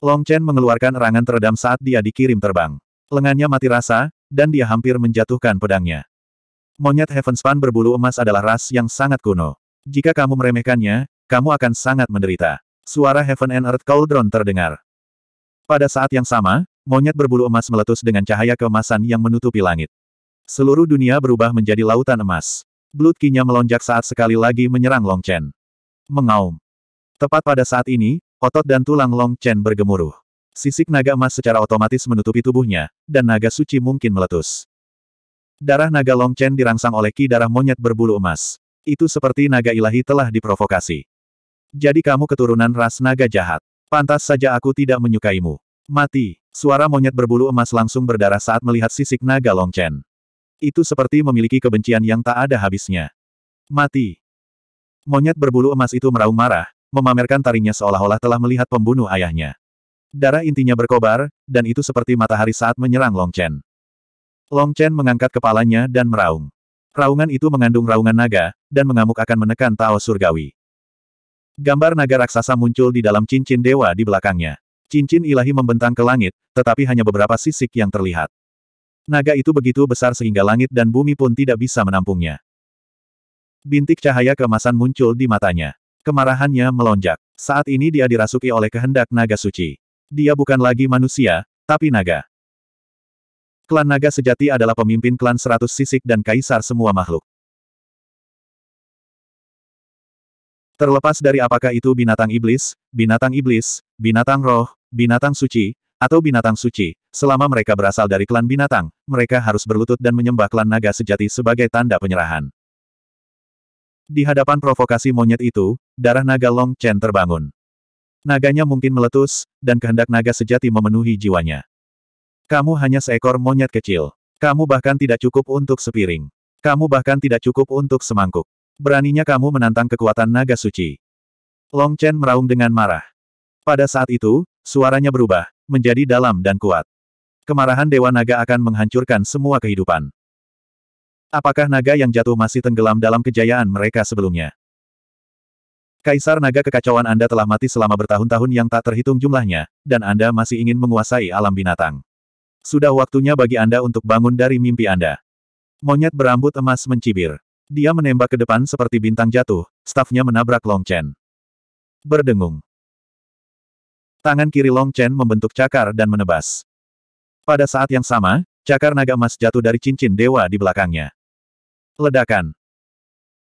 Long Chen mengeluarkan erangan teredam saat dia dikirim terbang. Lengannya mati rasa, dan dia hampir menjatuhkan pedangnya. Monyet Heavenspan berbulu emas adalah ras yang sangat kuno. Jika kamu meremehkannya, kamu akan sangat menderita. Suara Heaven and Earth Cauldron terdengar. Pada saat yang sama, Monyet berbulu emas meletus dengan cahaya keemasan yang menutupi langit. Seluruh dunia berubah menjadi lautan emas. Blood kinya melonjak saat sekali lagi menyerang Long Chen. Mengaum. Tepat pada saat ini, otot dan tulang Long Chen bergemuruh. Sisik naga emas secara otomatis menutupi tubuhnya, dan naga suci mungkin meletus. Darah naga Long Chen dirangsang oleh ki darah monyet berbulu emas. Itu seperti naga ilahi telah diprovokasi. Jadi kamu keturunan ras naga jahat. Pantas saja aku tidak menyukaimu. Mati. Suara monyet berbulu emas langsung berdarah saat melihat sisik naga Longchen. Itu seperti memiliki kebencian yang tak ada habisnya. Mati. Monyet berbulu emas itu meraung marah, memamerkan taringnya seolah-olah telah melihat pembunuh ayahnya. Darah intinya berkobar, dan itu seperti matahari saat menyerang Longchen. Longchen mengangkat kepalanya dan meraung. Raungan itu mengandung raungan naga, dan mengamuk akan menekan Tao Surgawi. Gambar naga raksasa muncul di dalam cincin dewa di belakangnya. Cincin ilahi membentang ke langit, tetapi hanya beberapa sisik yang terlihat. Naga itu begitu besar sehingga langit dan bumi pun tidak bisa menampungnya. Bintik cahaya kemasan muncul di matanya. Kemarahannya melonjak. Saat ini dia dirasuki oleh kehendak naga suci. Dia bukan lagi manusia, tapi naga. Klan naga sejati adalah pemimpin klan seratus sisik dan kaisar semua makhluk. Terlepas dari apakah itu binatang iblis, binatang iblis, binatang roh, binatang suci, atau binatang suci, selama mereka berasal dari klan binatang, mereka harus berlutut dan menyembah klan naga sejati sebagai tanda penyerahan. Di hadapan provokasi monyet itu, darah naga Long Chen terbangun. Naganya mungkin meletus, dan kehendak naga sejati memenuhi jiwanya. Kamu hanya seekor monyet kecil. Kamu bahkan tidak cukup untuk sepiring. Kamu bahkan tidak cukup untuk semangkuk. Beraninya kamu menantang kekuatan naga suci. Long Chen meraung dengan marah. Pada saat itu, Suaranya berubah, menjadi dalam dan kuat. Kemarahan Dewa Naga akan menghancurkan semua kehidupan. Apakah naga yang jatuh masih tenggelam dalam kejayaan mereka sebelumnya? Kaisar Naga kekacauan Anda telah mati selama bertahun-tahun yang tak terhitung jumlahnya, dan Anda masih ingin menguasai alam binatang. Sudah waktunya bagi Anda untuk bangun dari mimpi Anda. Monyet berambut emas mencibir. Dia menembak ke depan seperti bintang jatuh, stafnya menabrak Long Chen. Berdengung. Tangan kiri Long Chen membentuk cakar dan menebas. Pada saat yang sama, cakar naga emas jatuh dari cincin dewa di belakangnya. Ledakan.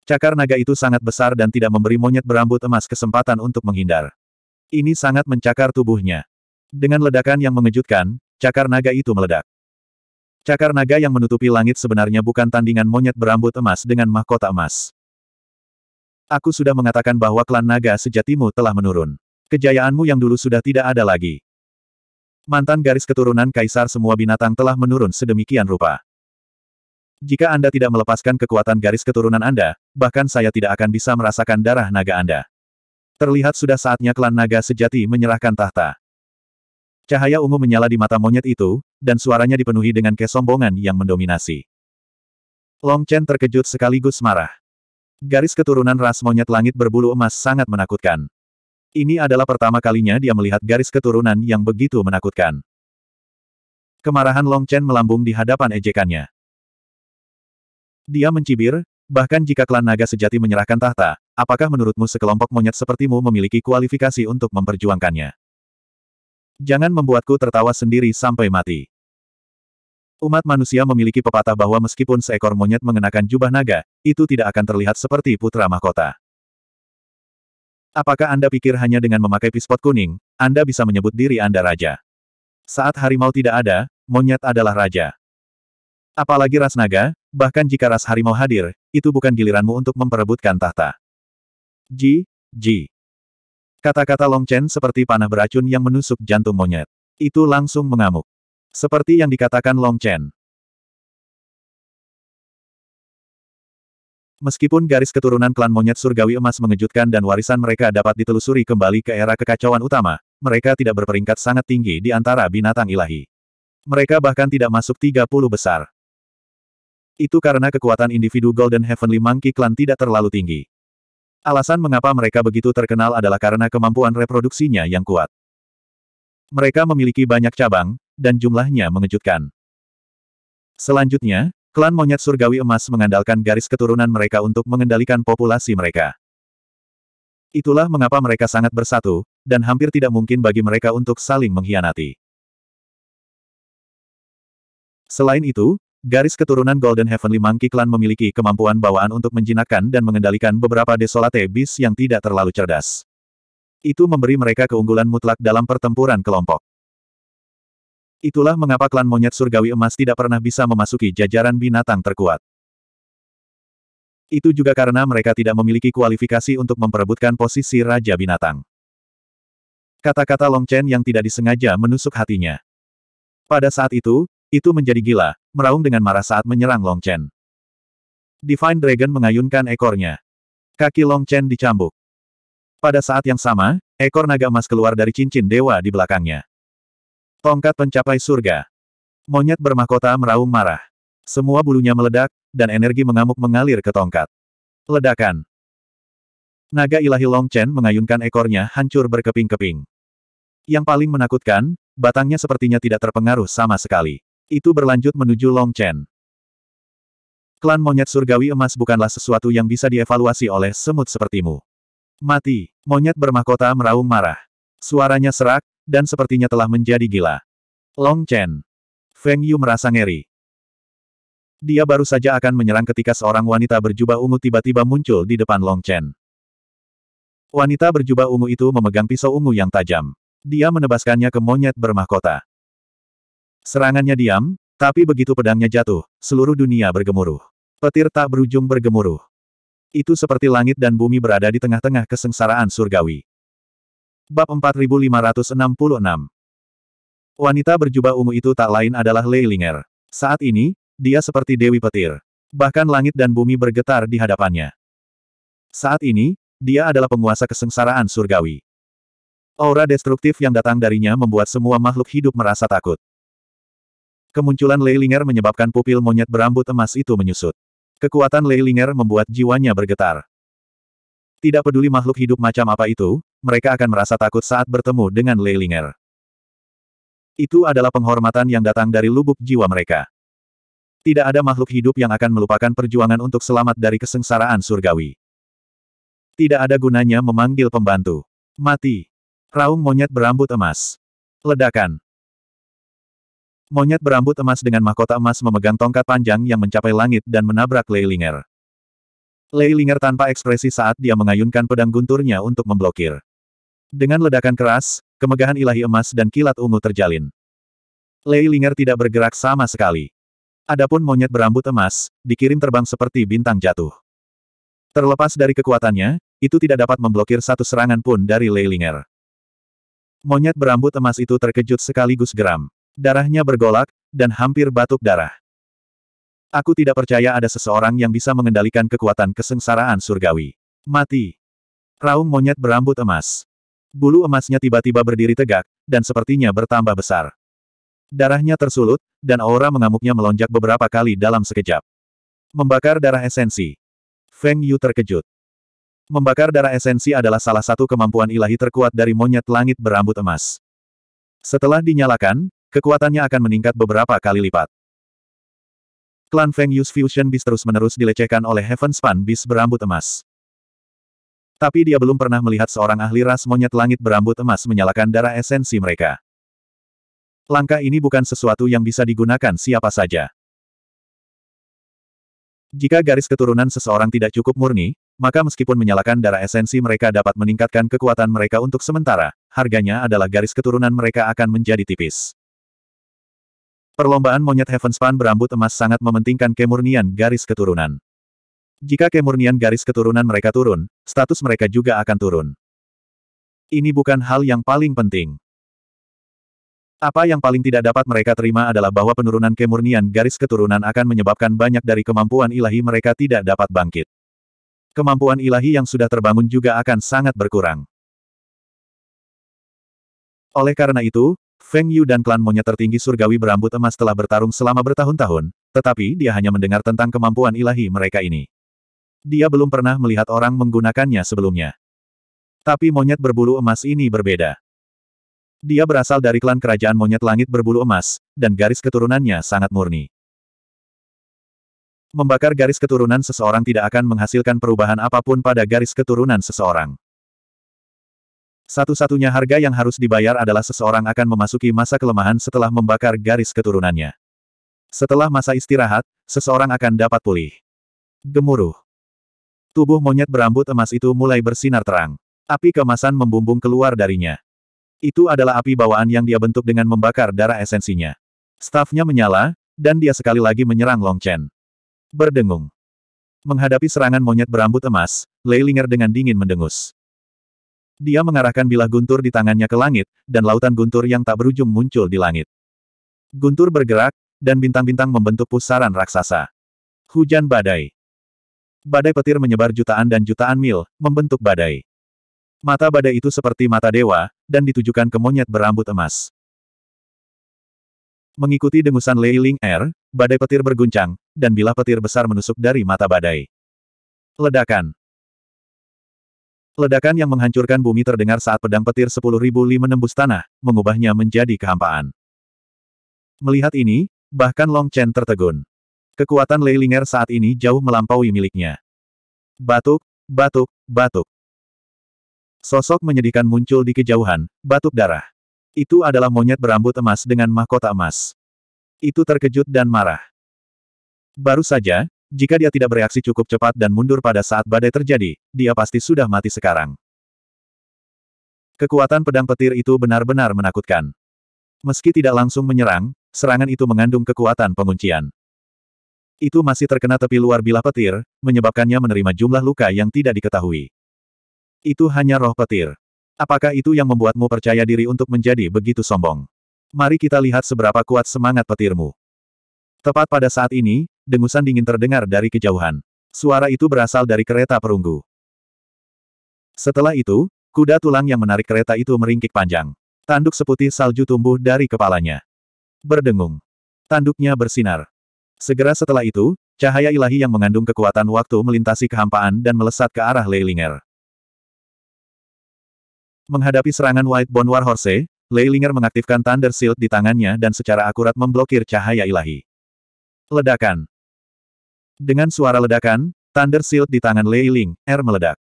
Cakar naga itu sangat besar dan tidak memberi monyet berambut emas kesempatan untuk menghindar. Ini sangat mencakar tubuhnya. Dengan ledakan yang mengejutkan, cakar naga itu meledak. Cakar naga yang menutupi langit sebenarnya bukan tandingan monyet berambut emas dengan mahkota emas. Aku sudah mengatakan bahwa klan naga sejatimu telah menurun. Kejayaanmu yang dulu sudah tidak ada lagi. Mantan garis keturunan kaisar semua binatang telah menurun sedemikian rupa. Jika Anda tidak melepaskan kekuatan garis keturunan Anda, bahkan saya tidak akan bisa merasakan darah naga Anda. Terlihat sudah saatnya klan naga sejati menyerahkan tahta. Cahaya ungu menyala di mata monyet itu, dan suaranya dipenuhi dengan kesombongan yang mendominasi. Long Chen terkejut sekaligus marah. Garis keturunan ras monyet langit berbulu emas sangat menakutkan. Ini adalah pertama kalinya dia melihat garis keturunan yang begitu menakutkan. Kemarahan Long Chen melambung di hadapan ejekannya. Dia mencibir, bahkan jika klan naga sejati menyerahkan tahta, apakah menurutmu sekelompok monyet sepertimu memiliki kualifikasi untuk memperjuangkannya? Jangan membuatku tertawa sendiri sampai mati. Umat manusia memiliki pepatah bahwa meskipun seekor monyet mengenakan jubah naga, itu tidak akan terlihat seperti putra mahkota. Apakah Anda pikir hanya dengan memakai pispot kuning, Anda bisa menyebut diri Anda raja? Saat harimau tidak ada, monyet adalah raja. Apalagi ras naga, bahkan jika ras harimau hadir, itu bukan giliranmu untuk memperebutkan tahta. Ji, ji. Kata-kata Long Chen seperti panah beracun yang menusuk jantung monyet. Itu langsung mengamuk. Seperti yang dikatakan Long Chen, Meskipun garis keturunan klan monyet surgawi emas mengejutkan dan warisan mereka dapat ditelusuri kembali ke era kekacauan utama, mereka tidak berperingkat sangat tinggi di antara binatang ilahi. Mereka bahkan tidak masuk 30 besar. Itu karena kekuatan individu Golden Heavenly Monkey Clan tidak terlalu tinggi. Alasan mengapa mereka begitu terkenal adalah karena kemampuan reproduksinya yang kuat. Mereka memiliki banyak cabang, dan jumlahnya mengejutkan. Selanjutnya, Klan monyet surgawi emas mengandalkan garis keturunan mereka untuk mengendalikan populasi mereka. Itulah mengapa mereka sangat bersatu, dan hampir tidak mungkin bagi mereka untuk saling mengkhianati. Selain itu, garis keturunan Golden Heavenly Monkey Clan memiliki kemampuan bawaan untuk menjinakkan dan mengendalikan beberapa desolate beast yang tidak terlalu cerdas. Itu memberi mereka keunggulan mutlak dalam pertempuran kelompok. Itulah mengapa klan monyet surgawi emas tidak pernah bisa memasuki jajaran binatang terkuat. Itu juga karena mereka tidak memiliki kualifikasi untuk memperebutkan posisi Raja Binatang. Kata-kata Long Chen yang tidak disengaja menusuk hatinya. Pada saat itu, itu menjadi gila, meraung dengan marah saat menyerang Long Chen. Divine Dragon mengayunkan ekornya. Kaki Long Chen dicambuk. Pada saat yang sama, ekor naga emas keluar dari cincin dewa di belakangnya. Tongkat pencapai surga. Monyet bermahkota meraung marah. Semua bulunya meledak, dan energi mengamuk mengalir ke tongkat. Ledakan. Naga ilahi Long Chen mengayunkan ekornya hancur berkeping-keping. Yang paling menakutkan, batangnya sepertinya tidak terpengaruh sama sekali. Itu berlanjut menuju Long Chen. Klan monyet surgawi emas bukanlah sesuatu yang bisa dievaluasi oleh semut sepertimu. Mati, monyet bermahkota meraung marah. Suaranya serak, dan sepertinya telah menjadi gila. Long Chen. Feng Yu merasa ngeri. Dia baru saja akan menyerang ketika seorang wanita berjubah ungu tiba-tiba muncul di depan Long Chen. Wanita berjubah ungu itu memegang pisau ungu yang tajam. Dia menebaskannya ke monyet bermahkota. Serangannya diam, tapi begitu pedangnya jatuh, seluruh dunia bergemuruh. Petir tak berujung bergemuruh. Itu seperti langit dan bumi berada di tengah-tengah kesengsaraan surgawi. Bab 4566 Wanita berjubah ungu itu tak lain adalah Leilinger. Saat ini, dia seperti Dewi Petir. Bahkan langit dan bumi bergetar di hadapannya. Saat ini, dia adalah penguasa kesengsaraan surgawi. Aura destruktif yang datang darinya membuat semua makhluk hidup merasa takut. Kemunculan Leilinger menyebabkan pupil monyet berambut emas itu menyusut. Kekuatan Leilinger membuat jiwanya bergetar. Tidak peduli makhluk hidup macam apa itu, mereka akan merasa takut saat bertemu dengan Leilinger. Itu adalah penghormatan yang datang dari lubuk jiwa mereka. Tidak ada makhluk hidup yang akan melupakan perjuangan untuk selamat dari kesengsaraan surgawi. Tidak ada gunanya memanggil pembantu. Mati. Raung monyet berambut emas. Ledakan. Monyet berambut emas dengan mahkota emas memegang tongkat panjang yang mencapai langit dan menabrak Leilinger. Leilinger tanpa ekspresi saat dia mengayunkan pedang gunturnya untuk memblokir. Dengan ledakan keras, kemegahan ilahi emas dan kilat ungu terjalin. Lei Linger tidak bergerak sama sekali. Adapun monyet berambut emas, dikirim terbang seperti bintang jatuh. Terlepas dari kekuatannya, itu tidak dapat memblokir satu serangan pun dari Lei Linger. Monyet berambut emas itu terkejut sekaligus geram. Darahnya bergolak, dan hampir batuk darah. Aku tidak percaya ada seseorang yang bisa mengendalikan kekuatan kesengsaraan surgawi. Mati. Raung monyet berambut emas bulu emasnya tiba-tiba berdiri tegak, dan sepertinya bertambah besar. Darahnya tersulut, dan aura mengamuknya melonjak beberapa kali dalam sekejap. Membakar darah esensi. Feng Yu terkejut. Membakar darah esensi adalah salah satu kemampuan ilahi terkuat dari monyet langit berambut emas. Setelah dinyalakan, kekuatannya akan meningkat beberapa kali lipat. Klan Feng Yu's Fusion Beast terus-menerus dilecehkan oleh Heaven Span Beast berambut emas. Tapi dia belum pernah melihat seorang ahli ras monyet langit berambut emas menyalakan darah esensi mereka. Langkah ini bukan sesuatu yang bisa digunakan siapa saja. Jika garis keturunan seseorang tidak cukup murni, maka meskipun menyalakan darah esensi mereka dapat meningkatkan kekuatan mereka untuk sementara, harganya adalah garis keturunan mereka akan menjadi tipis. Perlombaan monyet Heavenspan berambut emas sangat mementingkan kemurnian garis keturunan. Jika kemurnian garis keturunan mereka turun, status mereka juga akan turun. Ini bukan hal yang paling penting. Apa yang paling tidak dapat mereka terima adalah bahwa penurunan kemurnian garis keturunan akan menyebabkan banyak dari kemampuan ilahi mereka tidak dapat bangkit. Kemampuan ilahi yang sudah terbangun juga akan sangat berkurang. Oleh karena itu, Feng Yu dan klan monyet tertinggi surgawi berambut emas telah bertarung selama bertahun-tahun, tetapi dia hanya mendengar tentang kemampuan ilahi mereka ini. Dia belum pernah melihat orang menggunakannya sebelumnya. Tapi monyet berbulu emas ini berbeda. Dia berasal dari klan kerajaan monyet langit berbulu emas, dan garis keturunannya sangat murni. Membakar garis keturunan seseorang tidak akan menghasilkan perubahan apapun pada garis keturunan seseorang. Satu-satunya harga yang harus dibayar adalah seseorang akan memasuki masa kelemahan setelah membakar garis keturunannya. Setelah masa istirahat, seseorang akan dapat pulih. Gemuruh. Tubuh monyet berambut emas itu mulai bersinar terang. Api kemasan membumbung keluar darinya. Itu adalah api bawaan yang dia bentuk dengan membakar darah esensinya. Stafnya menyala, dan dia sekali lagi menyerang Long Chen. Berdengung. Menghadapi serangan monyet berambut emas, Lei Linger dengan dingin mendengus. Dia mengarahkan bilah guntur di tangannya ke langit, dan lautan guntur yang tak berujung muncul di langit. Guntur bergerak, dan bintang-bintang membentuk pusaran raksasa. Hujan badai. Badai petir menyebar jutaan dan jutaan mil, membentuk badai. Mata badai itu seperti mata dewa, dan ditujukan ke monyet berambut emas. Mengikuti dengusan Lei Ling Er, badai petir berguncang, dan bilah petir besar menusuk dari mata badai. Ledakan Ledakan yang menghancurkan bumi terdengar saat pedang petir 10.000 li menembus tanah, mengubahnya menjadi kehampaan. Melihat ini, bahkan Long Chen tertegun. Kekuatan Leilinger saat ini jauh melampaui miliknya. Batuk, batuk, batuk. Sosok menyedihkan muncul di kejauhan, batuk darah. Itu adalah monyet berambut emas dengan mahkota emas. Itu terkejut dan marah. Baru saja, jika dia tidak bereaksi cukup cepat dan mundur pada saat badai terjadi, dia pasti sudah mati sekarang. Kekuatan pedang petir itu benar-benar menakutkan. Meski tidak langsung menyerang, serangan itu mengandung kekuatan penguncian. Itu masih terkena tepi luar bilah petir, menyebabkannya menerima jumlah luka yang tidak diketahui. Itu hanya roh petir. Apakah itu yang membuatmu percaya diri untuk menjadi begitu sombong? Mari kita lihat seberapa kuat semangat petirmu. Tepat pada saat ini, dengusan dingin terdengar dari kejauhan. Suara itu berasal dari kereta perunggu. Setelah itu, kuda tulang yang menarik kereta itu meringkik panjang. Tanduk seputih salju tumbuh dari kepalanya. Berdengung. Tanduknya bersinar. Segera setelah itu, cahaya ilahi yang mengandung kekuatan waktu melintasi kehampaan dan melesat ke arah Leilinger. Menghadapi serangan White Bone War Horse, Leilinger mengaktifkan Thunder Shield di tangannya dan secara akurat memblokir cahaya ilahi. Ledakan. Dengan suara ledakan, Thunder Shield di tangan Leiling, R er meledak.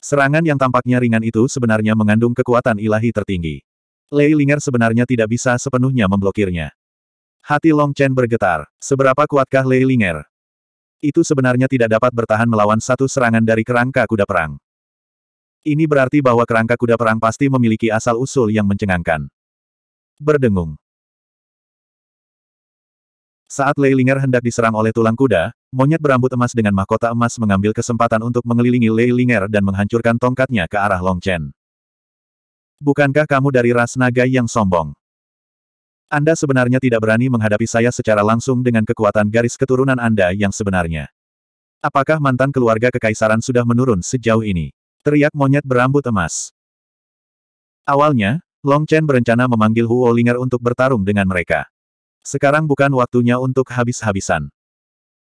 Serangan yang tampaknya ringan itu sebenarnya mengandung kekuatan ilahi tertinggi. Leilinger sebenarnya tidak bisa sepenuhnya memblokirnya. Hati Long Chen bergetar. Seberapa kuatkah Lei Linger? Itu sebenarnya tidak dapat bertahan melawan satu serangan dari kerangka kuda perang. Ini berarti bahwa kerangka kuda perang pasti memiliki asal-usul yang mencengangkan. Berdengung. Saat Lei Linger hendak diserang oleh tulang kuda, monyet berambut emas dengan mahkota emas mengambil kesempatan untuk mengelilingi Lei Linger dan menghancurkan tongkatnya ke arah Long Chen. Bukankah kamu dari ras naga yang sombong? Anda sebenarnya tidak berani menghadapi saya secara langsung dengan kekuatan garis keturunan Anda yang sebenarnya. Apakah mantan keluarga kekaisaran sudah menurun sejauh ini? Teriak monyet berambut emas. Awalnya, Long Chen berencana memanggil Huo Linger untuk bertarung dengan mereka. Sekarang bukan waktunya untuk habis-habisan.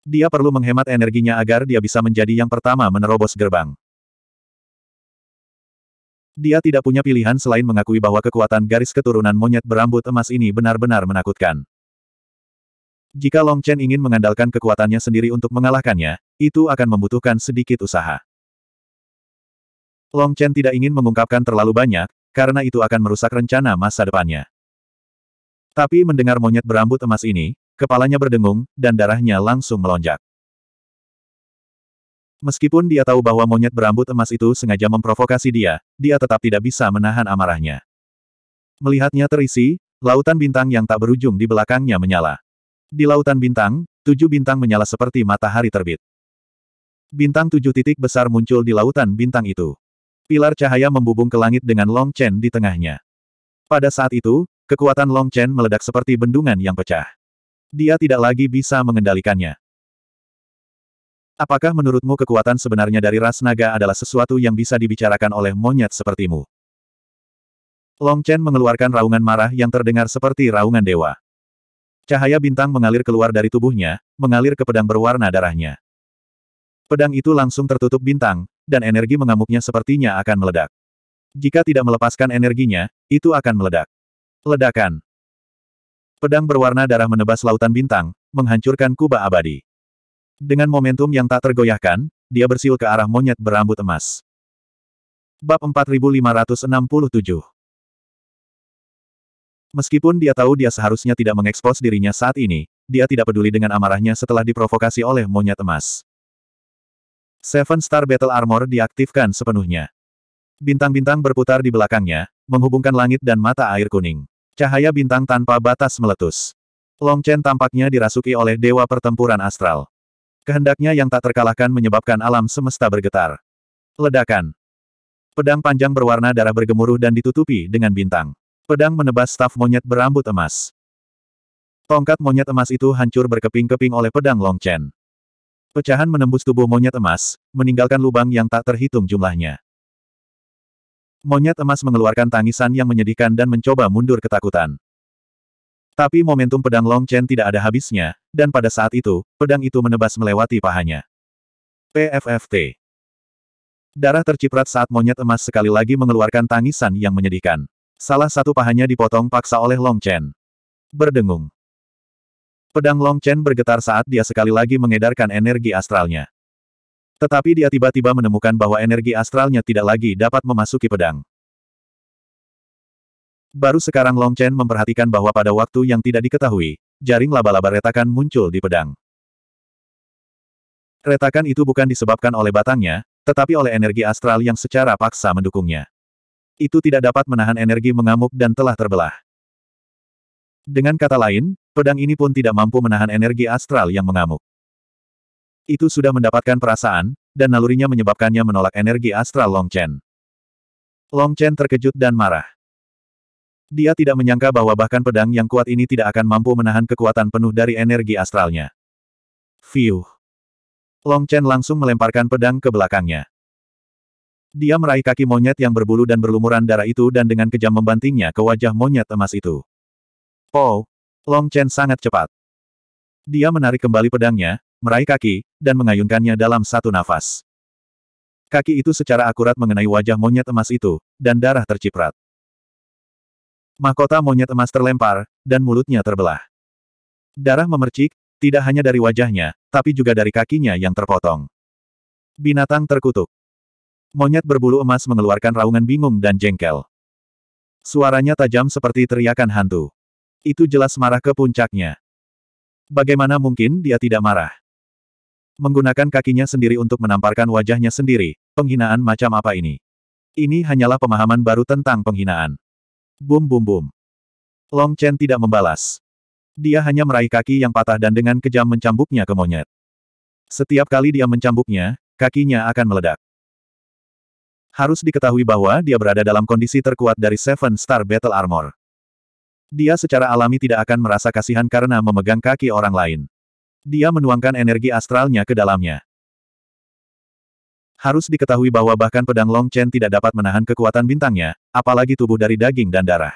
Dia perlu menghemat energinya agar dia bisa menjadi yang pertama menerobos gerbang. Dia tidak punya pilihan selain mengakui bahwa kekuatan garis keturunan monyet berambut emas ini benar-benar menakutkan. Jika Long Chen ingin mengandalkan kekuatannya sendiri untuk mengalahkannya, itu akan membutuhkan sedikit usaha. Long Chen tidak ingin mengungkapkan terlalu banyak, karena itu akan merusak rencana masa depannya. Tapi mendengar monyet berambut emas ini, kepalanya berdengung, dan darahnya langsung melonjak. Meskipun dia tahu bahwa monyet berambut emas itu sengaja memprovokasi dia, dia tetap tidak bisa menahan amarahnya. Melihatnya terisi, lautan bintang yang tak berujung di belakangnya menyala. Di lautan bintang, tujuh bintang menyala seperti matahari terbit. Bintang tujuh titik besar muncul di lautan bintang itu. Pilar cahaya membubung ke langit dengan Long Chen di tengahnya. Pada saat itu, kekuatan Long Chen meledak seperti bendungan yang pecah. Dia tidak lagi bisa mengendalikannya. Apakah menurutmu kekuatan sebenarnya dari ras naga adalah sesuatu yang bisa dibicarakan oleh monyet sepertimu? Long Chen mengeluarkan raungan marah yang terdengar seperti raungan dewa. Cahaya bintang mengalir keluar dari tubuhnya, mengalir ke pedang berwarna darahnya. Pedang itu langsung tertutup bintang, dan energi mengamuknya sepertinya akan meledak. Jika tidak melepaskan energinya, itu akan meledak. Ledakan. Pedang berwarna darah menebas lautan bintang, menghancurkan kubah abadi. Dengan momentum yang tak tergoyahkan, dia bersiul ke arah monyet berambut emas. Bab 4567 Meskipun dia tahu dia seharusnya tidak mengekspos dirinya saat ini, dia tidak peduli dengan amarahnya setelah diprovokasi oleh monyet emas. Seven Star Battle Armor diaktifkan sepenuhnya. Bintang-bintang berputar di belakangnya, menghubungkan langit dan mata air kuning. Cahaya bintang tanpa batas meletus. Long Chen tampaknya dirasuki oleh dewa pertempuran astral. Kehendaknya yang tak terkalahkan menyebabkan alam semesta bergetar. Ledakan. Pedang panjang berwarna darah bergemuruh dan ditutupi dengan bintang. Pedang menebas staf monyet berambut emas. Tongkat monyet emas itu hancur berkeping-keping oleh pedang Long Chen. Pecahan menembus tubuh monyet emas, meninggalkan lubang yang tak terhitung jumlahnya. Monyet emas mengeluarkan tangisan yang menyedihkan dan mencoba mundur ketakutan. Tapi momentum pedang Long Chen tidak ada habisnya, dan pada saat itu, pedang itu menebas melewati pahanya. PFFT. Darah terciprat saat monyet emas sekali lagi mengeluarkan tangisan yang menyedihkan. Salah satu pahanya dipotong paksa oleh Long Chen. Berdengung. Pedang Long Chen bergetar saat dia sekali lagi mengedarkan energi astralnya. Tetapi dia tiba-tiba menemukan bahwa energi astralnya tidak lagi dapat memasuki pedang. Baru sekarang Long Chen memperhatikan bahwa pada waktu yang tidak diketahui, jaring laba-laba retakan muncul di pedang. Retakan itu bukan disebabkan oleh batangnya, tetapi oleh energi astral yang secara paksa mendukungnya. Itu tidak dapat menahan energi mengamuk dan telah terbelah. Dengan kata lain, pedang ini pun tidak mampu menahan energi astral yang mengamuk. Itu sudah mendapatkan perasaan, dan nalurinya menyebabkannya menolak energi astral Long Chen. Long Chen terkejut dan marah. Dia tidak menyangka bahwa bahkan pedang yang kuat ini tidak akan mampu menahan kekuatan penuh dari energi astralnya. Fiuh. Long Chen langsung melemparkan pedang ke belakangnya. Dia meraih kaki monyet yang berbulu dan berlumuran darah itu dan dengan kejam membantingnya ke wajah monyet emas itu. Oh, Long Chen sangat cepat. Dia menarik kembali pedangnya, meraih kaki, dan mengayunkannya dalam satu nafas. Kaki itu secara akurat mengenai wajah monyet emas itu, dan darah terciprat. Mahkota monyet emas terlempar, dan mulutnya terbelah. Darah memercik, tidak hanya dari wajahnya, tapi juga dari kakinya yang terpotong. Binatang terkutuk. Monyet berbulu emas mengeluarkan raungan bingung dan jengkel. Suaranya tajam seperti teriakan hantu. Itu jelas marah ke puncaknya. Bagaimana mungkin dia tidak marah? Menggunakan kakinya sendiri untuk menamparkan wajahnya sendiri, penghinaan macam apa ini? Ini hanyalah pemahaman baru tentang penghinaan. Bum bum bum. Long Chen tidak membalas. Dia hanya meraih kaki yang patah dan dengan kejam mencambuknya ke monyet. Setiap kali dia mencambuknya, kakinya akan meledak. Harus diketahui bahwa dia berada dalam kondisi terkuat dari Seven Star Battle Armor. Dia secara alami tidak akan merasa kasihan karena memegang kaki orang lain. Dia menuangkan energi astralnya ke dalamnya. Harus diketahui bahwa bahkan pedang Long Chen tidak dapat menahan kekuatan bintangnya, apalagi tubuh dari daging dan darah.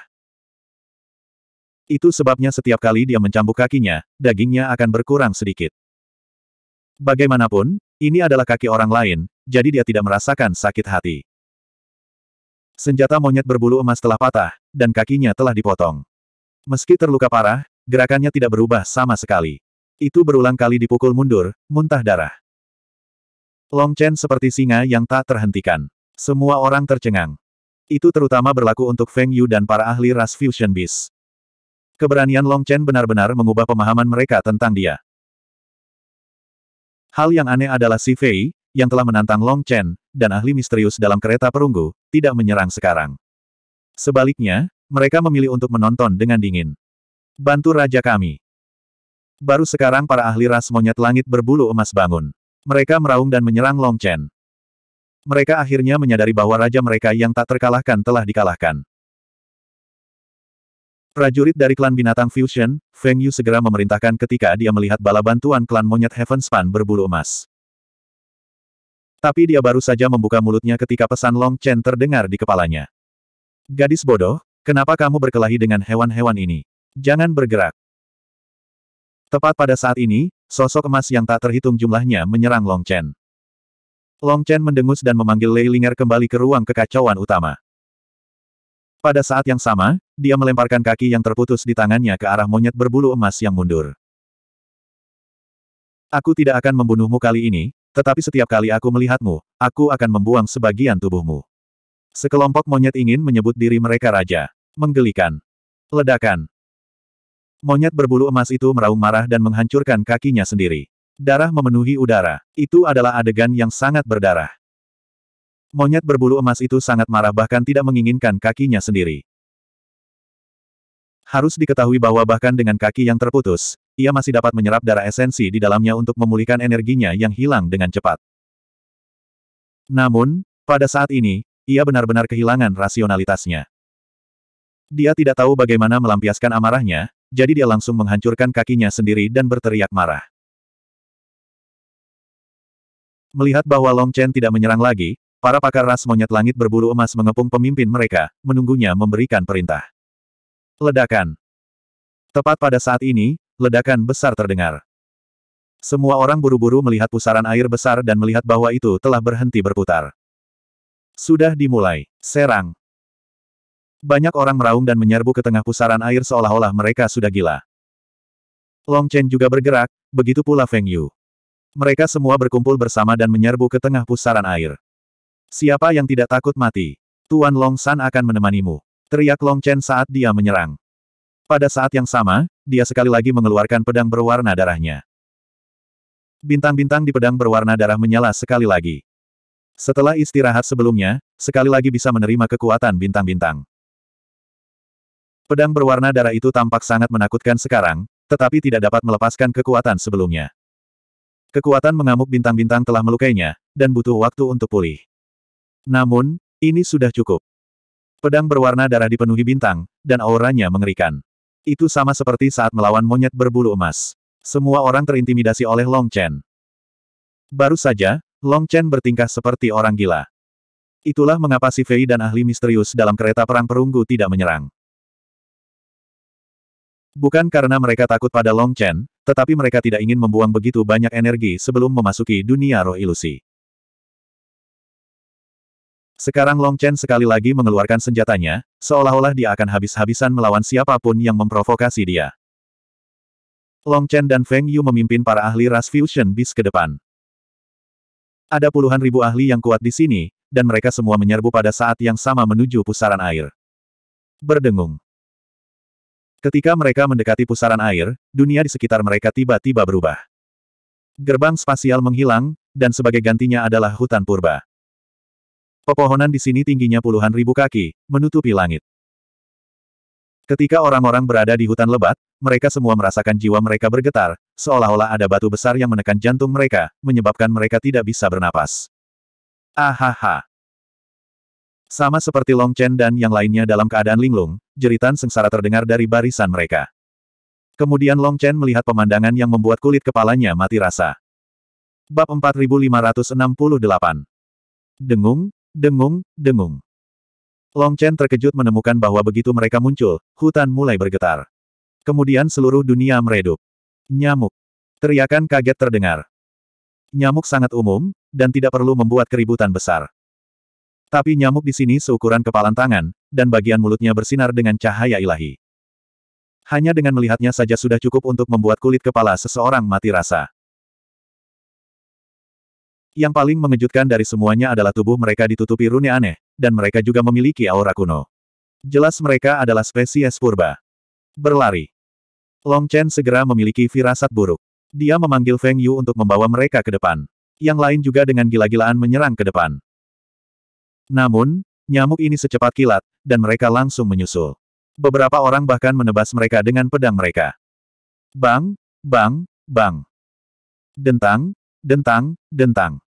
Itu sebabnya setiap kali dia mencambuk kakinya, dagingnya akan berkurang sedikit. Bagaimanapun, ini adalah kaki orang lain, jadi dia tidak merasakan sakit hati. Senjata monyet berbulu emas telah patah, dan kakinya telah dipotong. Meski terluka parah, gerakannya tidak berubah sama sekali. Itu berulang kali dipukul mundur, muntah darah. Long Chen seperti singa yang tak terhentikan. Semua orang tercengang. Itu terutama berlaku untuk Feng Yu dan para ahli ras Fusion Beast. Keberanian Long Chen benar-benar mengubah pemahaman mereka tentang dia. Hal yang aneh adalah Si Fei, yang telah menantang Long Chen, dan ahli misterius dalam kereta perunggu, tidak menyerang sekarang. Sebaliknya, mereka memilih untuk menonton dengan dingin. Bantu raja kami. Baru sekarang para ahli ras monyet langit berbulu emas bangun. Mereka meraung dan menyerang Long Chen. Mereka akhirnya menyadari bahwa raja mereka yang tak terkalahkan telah dikalahkan. Prajurit dari klan binatang Fusion, Feng Yu segera memerintahkan ketika dia melihat bala bantuan klan monyet Heaven Span berbulu emas. Tapi dia baru saja membuka mulutnya ketika pesan Long Chen terdengar di kepalanya. Gadis bodoh, kenapa kamu berkelahi dengan hewan-hewan ini? Jangan bergerak. Tepat pada saat ini, Sosok emas yang tak terhitung jumlahnya menyerang Long Chen. Long Chen mendengus dan memanggil Lei Linger kembali ke ruang kekacauan utama. Pada saat yang sama, dia melemparkan kaki yang terputus di tangannya ke arah monyet berbulu emas yang mundur. Aku tidak akan membunuhmu kali ini, tetapi setiap kali aku melihatmu, aku akan membuang sebagian tubuhmu. Sekelompok monyet ingin menyebut diri mereka raja. Menggelikan. Ledakan. Monyet berbulu emas itu meraung marah dan menghancurkan kakinya sendiri. Darah memenuhi udara. Itu adalah adegan yang sangat berdarah. Monyet berbulu emas itu sangat marah bahkan tidak menginginkan kakinya sendiri. Harus diketahui bahwa bahkan dengan kaki yang terputus, ia masih dapat menyerap darah esensi di dalamnya untuk memulihkan energinya yang hilang dengan cepat. Namun, pada saat ini, ia benar-benar kehilangan rasionalitasnya. Dia tidak tahu bagaimana melampiaskan amarahnya, jadi dia langsung menghancurkan kakinya sendiri dan berteriak marah. Melihat bahwa Long Chen tidak menyerang lagi, para pakar ras monyet langit berburu emas mengepung pemimpin mereka, menunggunya memberikan perintah. Ledakan. Tepat pada saat ini, ledakan besar terdengar. Semua orang buru-buru melihat pusaran air besar dan melihat bahwa itu telah berhenti berputar. Sudah dimulai. Serang. Banyak orang meraung dan menyerbu ke tengah pusaran air seolah-olah mereka sudah gila. Long Chen juga bergerak, begitu pula Feng Yu. Mereka semua berkumpul bersama dan menyerbu ke tengah pusaran air. Siapa yang tidak takut mati? Tuan Long San akan menemanimu. Teriak Long Chen saat dia menyerang. Pada saat yang sama, dia sekali lagi mengeluarkan pedang berwarna darahnya. Bintang-bintang di pedang berwarna darah menyala sekali lagi. Setelah istirahat sebelumnya, sekali lagi bisa menerima kekuatan bintang-bintang. Pedang berwarna darah itu tampak sangat menakutkan sekarang, tetapi tidak dapat melepaskan kekuatan sebelumnya. Kekuatan mengamuk bintang-bintang telah melukainya, dan butuh waktu untuk pulih. Namun, ini sudah cukup. Pedang berwarna darah dipenuhi bintang, dan auranya mengerikan. Itu sama seperti saat melawan monyet berbulu emas. Semua orang terintimidasi oleh Long Chen. Baru saja, Long Chen bertingkah seperti orang gila. Itulah mengapa si Fei dan ahli misterius dalam kereta perang perunggu tidak menyerang. Bukan karena mereka takut pada Long Chen, tetapi mereka tidak ingin membuang begitu banyak energi sebelum memasuki dunia roh ilusi. Sekarang Long Chen sekali lagi mengeluarkan senjatanya, seolah-olah dia akan habis-habisan melawan siapapun yang memprovokasi dia. Long Chen dan Feng Yu memimpin para ahli ras fusion bis ke depan. Ada puluhan ribu ahli yang kuat di sini, dan mereka semua menyerbu pada saat yang sama menuju pusaran air. Berdengung. Ketika mereka mendekati pusaran air, dunia di sekitar mereka tiba-tiba berubah. Gerbang spasial menghilang, dan sebagai gantinya adalah hutan purba. Pepohonan di sini tingginya puluhan ribu kaki, menutupi langit. Ketika orang-orang berada di hutan lebat, mereka semua merasakan jiwa mereka bergetar, seolah-olah ada batu besar yang menekan jantung mereka, menyebabkan mereka tidak bisa bernapas. Ahaha. Sama seperti Long Chen dan yang lainnya dalam keadaan linglung, jeritan sengsara terdengar dari barisan mereka. Kemudian Long Chen melihat pemandangan yang membuat kulit kepalanya mati rasa. Bab 4568 Dengung, dengung, dengung. Long Chen terkejut menemukan bahwa begitu mereka muncul, hutan mulai bergetar. Kemudian seluruh dunia meredup. Nyamuk. Teriakan kaget terdengar. Nyamuk sangat umum, dan tidak perlu membuat keributan besar. Tapi nyamuk di sini seukuran kepalan tangan, dan bagian mulutnya bersinar dengan cahaya ilahi. Hanya dengan melihatnya saja sudah cukup untuk membuat kulit kepala seseorang mati rasa. Yang paling mengejutkan dari semuanya adalah tubuh mereka ditutupi rune aneh, dan mereka juga memiliki aura kuno. Jelas mereka adalah spesies purba. Berlari. Long Chen segera memiliki firasat buruk. Dia memanggil Feng Yu untuk membawa mereka ke depan. Yang lain juga dengan gila-gilaan menyerang ke depan. Namun, nyamuk ini secepat kilat, dan mereka langsung menyusul. Beberapa orang bahkan menebas mereka dengan pedang mereka. Bang, bang, bang. Dentang, dentang, dentang.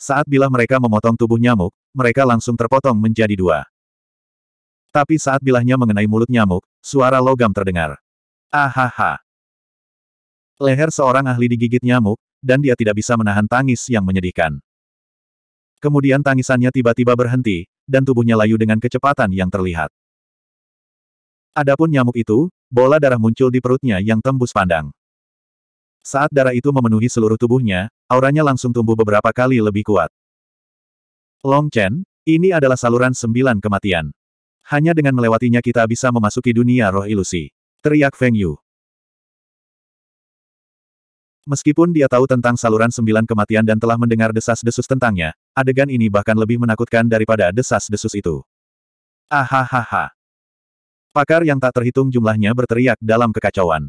Saat bilah mereka memotong tubuh nyamuk, mereka langsung terpotong menjadi dua. Tapi saat bilahnya mengenai mulut nyamuk, suara logam terdengar. Ahaha. Leher seorang ahli digigit nyamuk, dan dia tidak bisa menahan tangis yang menyedihkan. Kemudian tangisannya tiba-tiba berhenti, dan tubuhnya layu dengan kecepatan yang terlihat. Adapun nyamuk itu, bola darah muncul di perutnya yang tembus pandang. Saat darah itu memenuhi seluruh tubuhnya, auranya langsung tumbuh beberapa kali lebih kuat. Long Chen, ini adalah saluran sembilan kematian. Hanya dengan melewatinya kita bisa memasuki dunia roh ilusi. Teriak Feng Yu. Meskipun dia tahu tentang saluran sembilan kematian dan telah mendengar desas-desus tentangnya, adegan ini bahkan lebih menakutkan daripada desas-desus itu. Ahahaha. Pakar yang tak terhitung jumlahnya berteriak dalam kekacauan.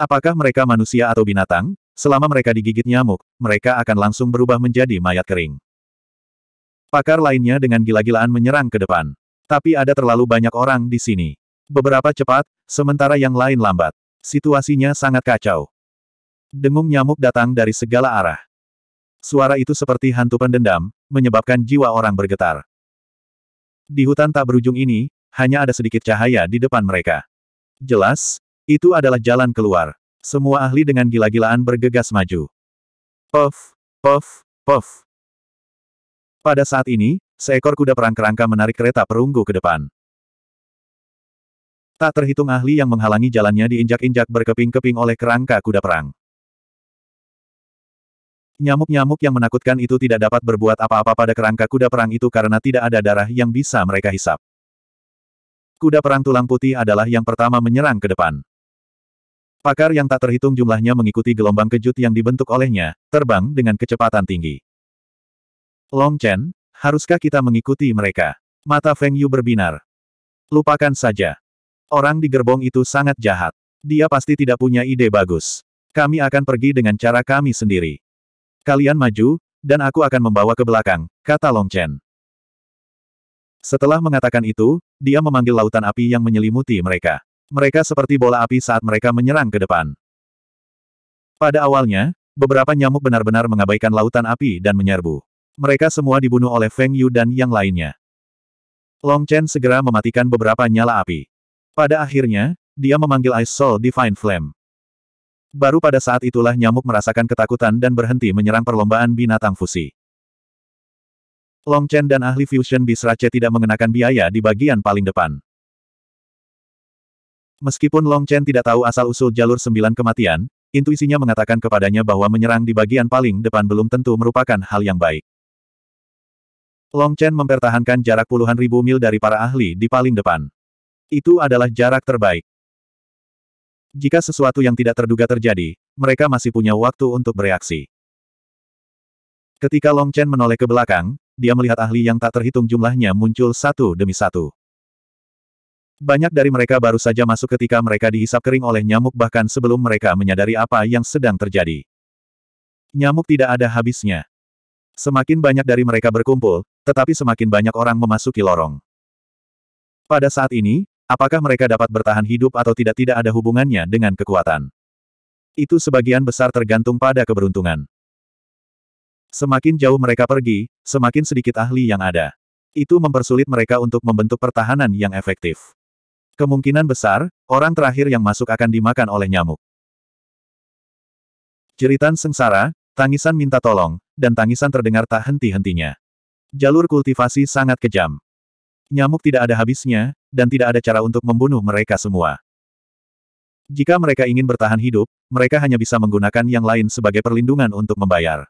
Apakah mereka manusia atau binatang? Selama mereka digigit nyamuk, mereka akan langsung berubah menjadi mayat kering. Pakar lainnya dengan gila-gilaan menyerang ke depan. Tapi ada terlalu banyak orang di sini. Beberapa cepat, sementara yang lain lambat. Situasinya sangat kacau. Dengung nyamuk datang dari segala arah. Suara itu seperti hantu pendendam, menyebabkan jiwa orang bergetar. Di hutan tak berujung ini, hanya ada sedikit cahaya di depan mereka. Jelas, itu adalah jalan keluar. Semua ahli dengan gila-gilaan bergegas maju. Puff, puff, puff. Pada saat ini, seekor kuda perang-kerangka menarik kereta perunggu ke depan. Tak terhitung ahli yang menghalangi jalannya diinjak-injak berkeping-keping oleh kerangka kuda perang. Nyamuk-nyamuk yang menakutkan itu tidak dapat berbuat apa-apa pada kerangka kuda perang itu karena tidak ada darah yang bisa mereka hisap. Kuda perang tulang putih adalah yang pertama menyerang ke depan. Pakar yang tak terhitung jumlahnya mengikuti gelombang kejut yang dibentuk olehnya, terbang dengan kecepatan tinggi. Long Chen, haruskah kita mengikuti mereka? Mata Feng Yu berbinar. Lupakan saja. Orang di gerbong itu sangat jahat. Dia pasti tidak punya ide bagus. Kami akan pergi dengan cara kami sendiri. Kalian maju, dan aku akan membawa ke belakang, kata Long Chen. Setelah mengatakan itu, dia memanggil lautan api yang menyelimuti mereka. Mereka seperti bola api saat mereka menyerang ke depan. Pada awalnya, beberapa nyamuk benar-benar mengabaikan lautan api dan menyerbu. Mereka semua dibunuh oleh Feng Yu dan yang lainnya. Long Chen segera mematikan beberapa nyala api. Pada akhirnya, dia memanggil Ice Soul Divine Flame. Baru pada saat itulah nyamuk merasakan ketakutan dan berhenti menyerang perlombaan binatang fusi. Long Chen dan ahli fusion Bisrace tidak mengenakan biaya di bagian paling depan. Meskipun Long Chen tidak tahu asal-usul jalur sembilan kematian, intuisinya mengatakan kepadanya bahwa menyerang di bagian paling depan belum tentu merupakan hal yang baik. Long Chen mempertahankan jarak puluhan ribu mil dari para ahli di paling depan. Itu adalah jarak terbaik. Jika sesuatu yang tidak terduga terjadi, mereka masih punya waktu untuk bereaksi. Ketika Long Chen menoleh ke belakang, dia melihat ahli yang tak terhitung jumlahnya muncul satu demi satu. Banyak dari mereka baru saja masuk ketika mereka dihisap kering oleh nyamuk bahkan sebelum mereka menyadari apa yang sedang terjadi. Nyamuk tidak ada habisnya. Semakin banyak dari mereka berkumpul, tetapi semakin banyak orang memasuki lorong. Pada saat ini, Apakah mereka dapat bertahan hidup atau tidak tidak ada hubungannya dengan kekuatan. Itu sebagian besar tergantung pada keberuntungan. Semakin jauh mereka pergi, semakin sedikit ahli yang ada. Itu mempersulit mereka untuk membentuk pertahanan yang efektif. Kemungkinan besar, orang terakhir yang masuk akan dimakan oleh nyamuk. Jeritan sengsara, tangisan minta tolong, dan tangisan terdengar tak henti-hentinya. Jalur kultivasi sangat kejam nyamuk tidak ada habisnya, dan tidak ada cara untuk membunuh mereka semua. Jika mereka ingin bertahan hidup, mereka hanya bisa menggunakan yang lain sebagai perlindungan untuk membayar.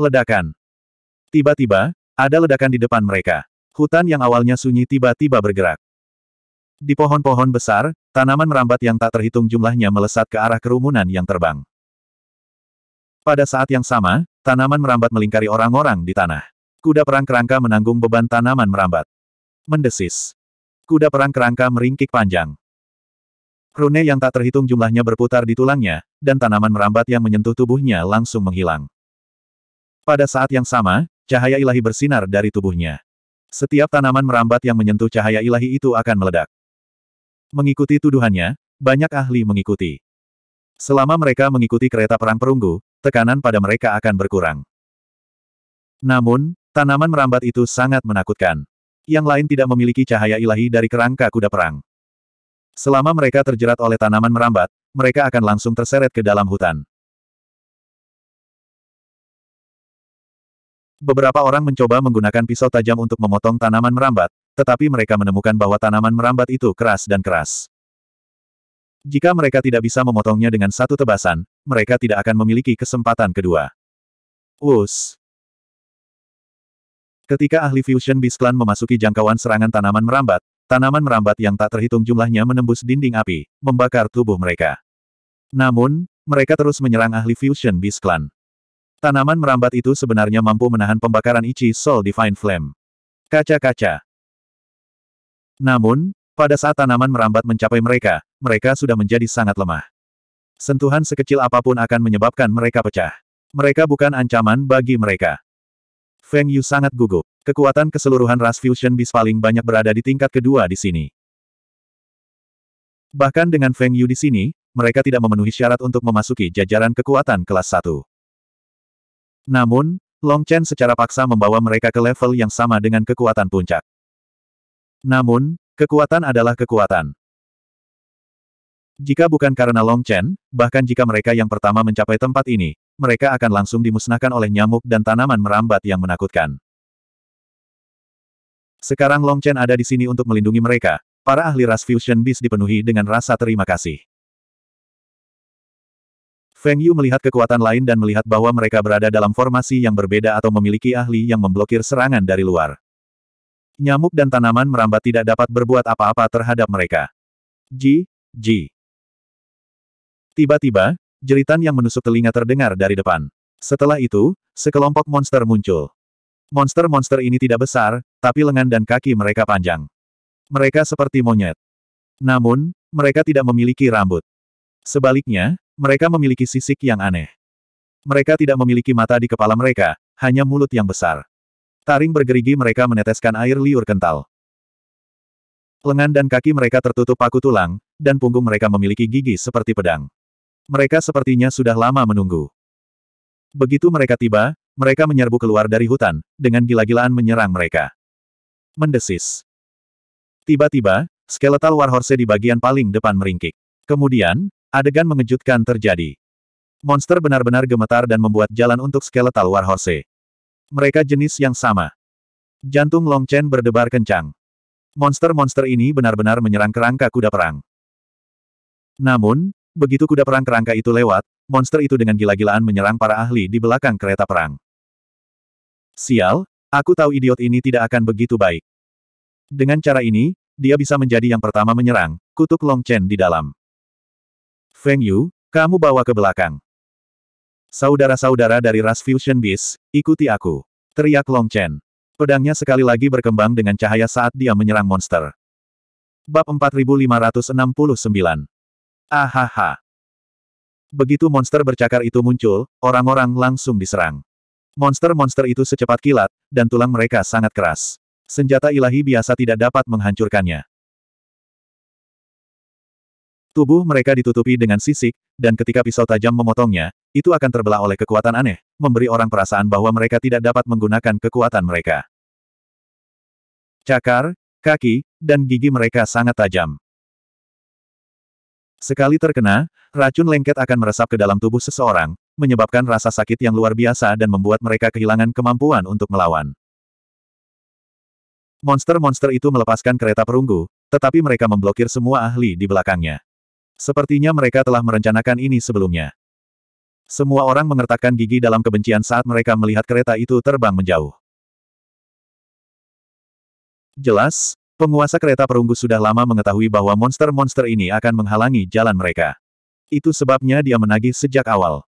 Ledakan. Tiba-tiba, ada ledakan di depan mereka. Hutan yang awalnya sunyi tiba-tiba bergerak. Di pohon-pohon besar, tanaman merambat yang tak terhitung jumlahnya melesat ke arah kerumunan yang terbang. Pada saat yang sama, tanaman merambat melingkari orang-orang di tanah. Kuda perang kerangka menanggung beban tanaman merambat. Mendesis. Kuda perang kerangka meringkik panjang. Rune yang tak terhitung jumlahnya berputar di tulangnya, dan tanaman merambat yang menyentuh tubuhnya langsung menghilang. Pada saat yang sama, cahaya ilahi bersinar dari tubuhnya. Setiap tanaman merambat yang menyentuh cahaya ilahi itu akan meledak. Mengikuti tuduhannya, banyak ahli mengikuti. Selama mereka mengikuti kereta perang perunggu, tekanan pada mereka akan berkurang. Namun, tanaman merambat itu sangat menakutkan. Yang lain tidak memiliki cahaya ilahi dari kerangka kuda perang. Selama mereka terjerat oleh tanaman merambat, mereka akan langsung terseret ke dalam hutan. Beberapa orang mencoba menggunakan pisau tajam untuk memotong tanaman merambat, tetapi mereka menemukan bahwa tanaman merambat itu keras dan keras. Jika mereka tidak bisa memotongnya dengan satu tebasan, mereka tidak akan memiliki kesempatan kedua. Us Ketika ahli Fusion Beast Clan memasuki jangkauan serangan tanaman merambat, tanaman merambat yang tak terhitung jumlahnya menembus dinding api, membakar tubuh mereka. Namun, mereka terus menyerang ahli Fusion Beast Clan. Tanaman merambat itu sebenarnya mampu menahan pembakaran Ichi Soul Divine Flame. Kaca-kaca. Namun, pada saat tanaman merambat mencapai mereka, mereka sudah menjadi sangat lemah. Sentuhan sekecil apapun akan menyebabkan mereka pecah. Mereka bukan ancaman bagi mereka. Feng Yu sangat gugup. Kekuatan keseluruhan ras fusion bis paling banyak berada di tingkat kedua di sini. Bahkan dengan Feng Yu di sini, mereka tidak memenuhi syarat untuk memasuki jajaran kekuatan kelas 1. Namun, Long Chen secara paksa membawa mereka ke level yang sama dengan kekuatan puncak. Namun, kekuatan adalah kekuatan. Jika bukan karena Long Chen, bahkan jika mereka yang pertama mencapai tempat ini, mereka akan langsung dimusnahkan oleh nyamuk dan tanaman merambat yang menakutkan. Sekarang Long Chen ada di sini untuk melindungi mereka, para ahli ras Fusion Beast dipenuhi dengan rasa terima kasih. Feng Yu melihat kekuatan lain dan melihat bahwa mereka berada dalam formasi yang berbeda atau memiliki ahli yang memblokir serangan dari luar. Nyamuk dan tanaman merambat tidak dapat berbuat apa-apa terhadap mereka. Ji, Ji. Tiba-tiba, jeritan yang menusuk telinga terdengar dari depan. Setelah itu, sekelompok monster muncul. Monster-monster ini tidak besar, tapi lengan dan kaki mereka panjang. Mereka seperti monyet. Namun, mereka tidak memiliki rambut. Sebaliknya, mereka memiliki sisik yang aneh. Mereka tidak memiliki mata di kepala mereka, hanya mulut yang besar. Taring bergerigi mereka meneteskan air liur kental. Lengan dan kaki mereka tertutup paku tulang, dan punggung mereka memiliki gigi seperti pedang. Mereka sepertinya sudah lama menunggu. Begitu mereka tiba, mereka menyerbu keluar dari hutan, dengan gila-gilaan menyerang mereka. Mendesis. Tiba-tiba, skeletal warhorse di bagian paling depan meringkik. Kemudian, adegan mengejutkan terjadi. Monster benar-benar gemetar dan membuat jalan untuk skeletal warhorse. Mereka jenis yang sama. Jantung Long Chen berdebar kencang. Monster-monster ini benar-benar menyerang kerangka kuda perang. Namun, Begitu kuda perang kerangka itu lewat, monster itu dengan gila-gilaan menyerang para ahli di belakang kereta perang. Sial, aku tahu idiot ini tidak akan begitu baik. Dengan cara ini, dia bisa menjadi yang pertama menyerang, kutuk Long Chen di dalam. Feng Yu, kamu bawa ke belakang. Saudara-saudara dari ras Fusion Beast, ikuti aku. Teriak Long Chen. Pedangnya sekali lagi berkembang dengan cahaya saat dia menyerang monster. Bab 4569 Ahaha. Begitu monster bercakar itu muncul, orang-orang langsung diserang. Monster-monster itu secepat kilat, dan tulang mereka sangat keras. Senjata ilahi biasa tidak dapat menghancurkannya. Tubuh mereka ditutupi dengan sisik, dan ketika pisau tajam memotongnya, itu akan terbelah oleh kekuatan aneh, memberi orang perasaan bahwa mereka tidak dapat menggunakan kekuatan mereka. Cakar, kaki, dan gigi mereka sangat tajam. Sekali terkena, racun lengket akan meresap ke dalam tubuh seseorang, menyebabkan rasa sakit yang luar biasa dan membuat mereka kehilangan kemampuan untuk melawan. Monster-monster itu melepaskan kereta perunggu, tetapi mereka memblokir semua ahli di belakangnya. Sepertinya mereka telah merencanakan ini sebelumnya. Semua orang mengertakkan gigi dalam kebencian saat mereka melihat kereta itu terbang menjauh. Jelas, Penguasa kereta perunggu sudah lama mengetahui bahwa monster-monster ini akan menghalangi jalan mereka. Itu sebabnya dia menagih sejak awal.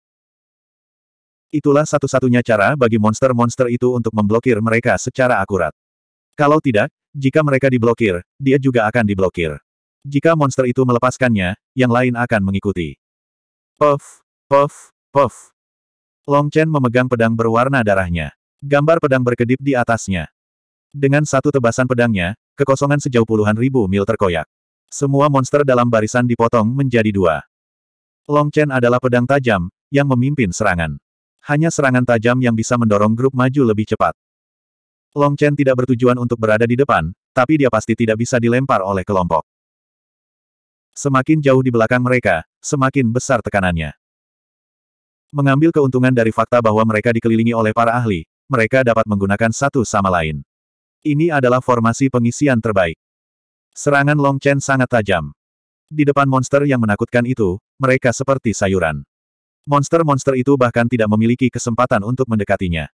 Itulah satu-satunya cara bagi monster-monster itu untuk memblokir mereka secara akurat. Kalau tidak, jika mereka diblokir, dia juga akan diblokir. Jika monster itu melepaskannya, yang lain akan mengikuti. Puff, puff, puff. Long Chen memegang pedang berwarna darahnya. Gambar pedang berkedip di atasnya. Dengan satu tebasan pedangnya, kekosongan sejauh puluhan ribu mil terkoyak. Semua monster dalam barisan dipotong menjadi dua. Long Chen adalah pedang tajam, yang memimpin serangan. Hanya serangan tajam yang bisa mendorong grup maju lebih cepat. Long Chen tidak bertujuan untuk berada di depan, tapi dia pasti tidak bisa dilempar oleh kelompok. Semakin jauh di belakang mereka, semakin besar tekanannya. Mengambil keuntungan dari fakta bahwa mereka dikelilingi oleh para ahli, mereka dapat menggunakan satu sama lain. Ini adalah formasi pengisian terbaik. Serangan Long Chen sangat tajam. Di depan monster yang menakutkan itu, mereka seperti sayuran. Monster-monster itu bahkan tidak memiliki kesempatan untuk mendekatinya.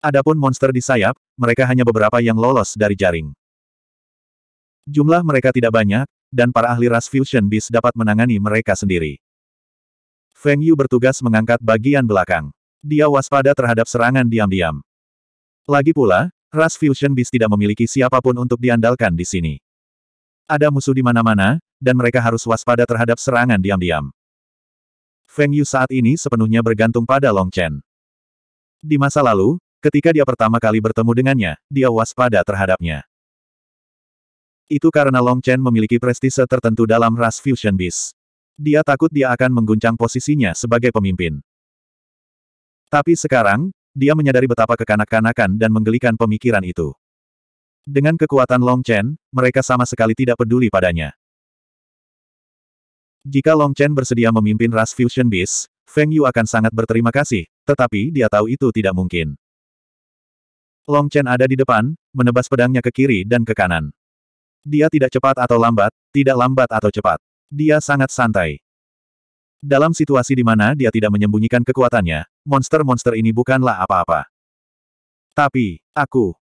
Adapun monster di sayap, mereka hanya beberapa yang lolos dari jaring. Jumlah mereka tidak banyak, dan para ahli ras Fusion Beast dapat menangani mereka sendiri. Feng Yu bertugas mengangkat bagian belakang. Dia waspada terhadap serangan diam-diam. Lagi pula, Ras Fusion Beast tidak memiliki siapapun untuk diandalkan di sini. Ada musuh di mana-mana, dan mereka harus waspada terhadap serangan diam-diam. Feng Yu saat ini sepenuhnya bergantung pada Long Chen. Di masa lalu, ketika dia pertama kali bertemu dengannya, dia waspada terhadapnya. Itu karena Long Chen memiliki prestise tertentu dalam ras Fusion Beast. Dia takut dia akan mengguncang posisinya sebagai pemimpin. Tapi sekarang, dia menyadari betapa kekanak-kanakan dan menggelikan pemikiran itu. Dengan kekuatan Long Chen, mereka sama sekali tidak peduli padanya. Jika Long Chen bersedia memimpin ras Fusion Beast, Feng Yu akan sangat berterima kasih, tetapi dia tahu itu tidak mungkin. Long Chen ada di depan, menebas pedangnya ke kiri dan ke kanan. Dia tidak cepat atau lambat, tidak lambat atau cepat. Dia sangat santai. Dalam situasi di mana dia tidak menyembunyikan kekuatannya, monster-monster ini bukanlah apa-apa. Tapi, aku.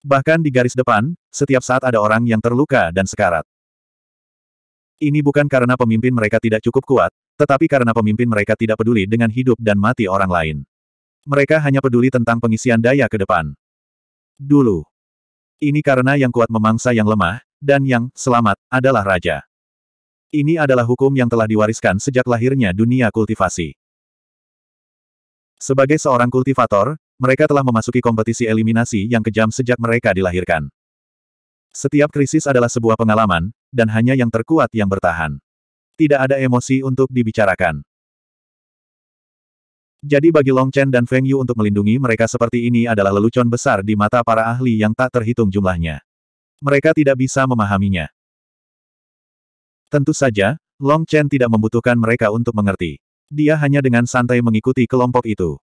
Bahkan di garis depan, setiap saat ada orang yang terluka dan sekarat. Ini bukan karena pemimpin mereka tidak cukup kuat, tetapi karena pemimpin mereka tidak peduli dengan hidup dan mati orang lain. Mereka hanya peduli tentang pengisian daya ke depan. Dulu. Ini karena yang kuat memangsa yang lemah, dan yang selamat adalah raja. Ini adalah hukum yang telah diwariskan sejak lahirnya dunia kultivasi. Sebagai seorang kultivator, mereka telah memasuki kompetisi eliminasi yang kejam sejak mereka dilahirkan. Setiap krisis adalah sebuah pengalaman, dan hanya yang terkuat yang bertahan. Tidak ada emosi untuk dibicarakan. Jadi bagi Long Chen dan Feng Yu untuk melindungi mereka seperti ini adalah lelucon besar di mata para ahli yang tak terhitung jumlahnya. Mereka tidak bisa memahaminya. Tentu saja, Long Chen tidak membutuhkan mereka untuk mengerti. Dia hanya dengan santai mengikuti kelompok itu.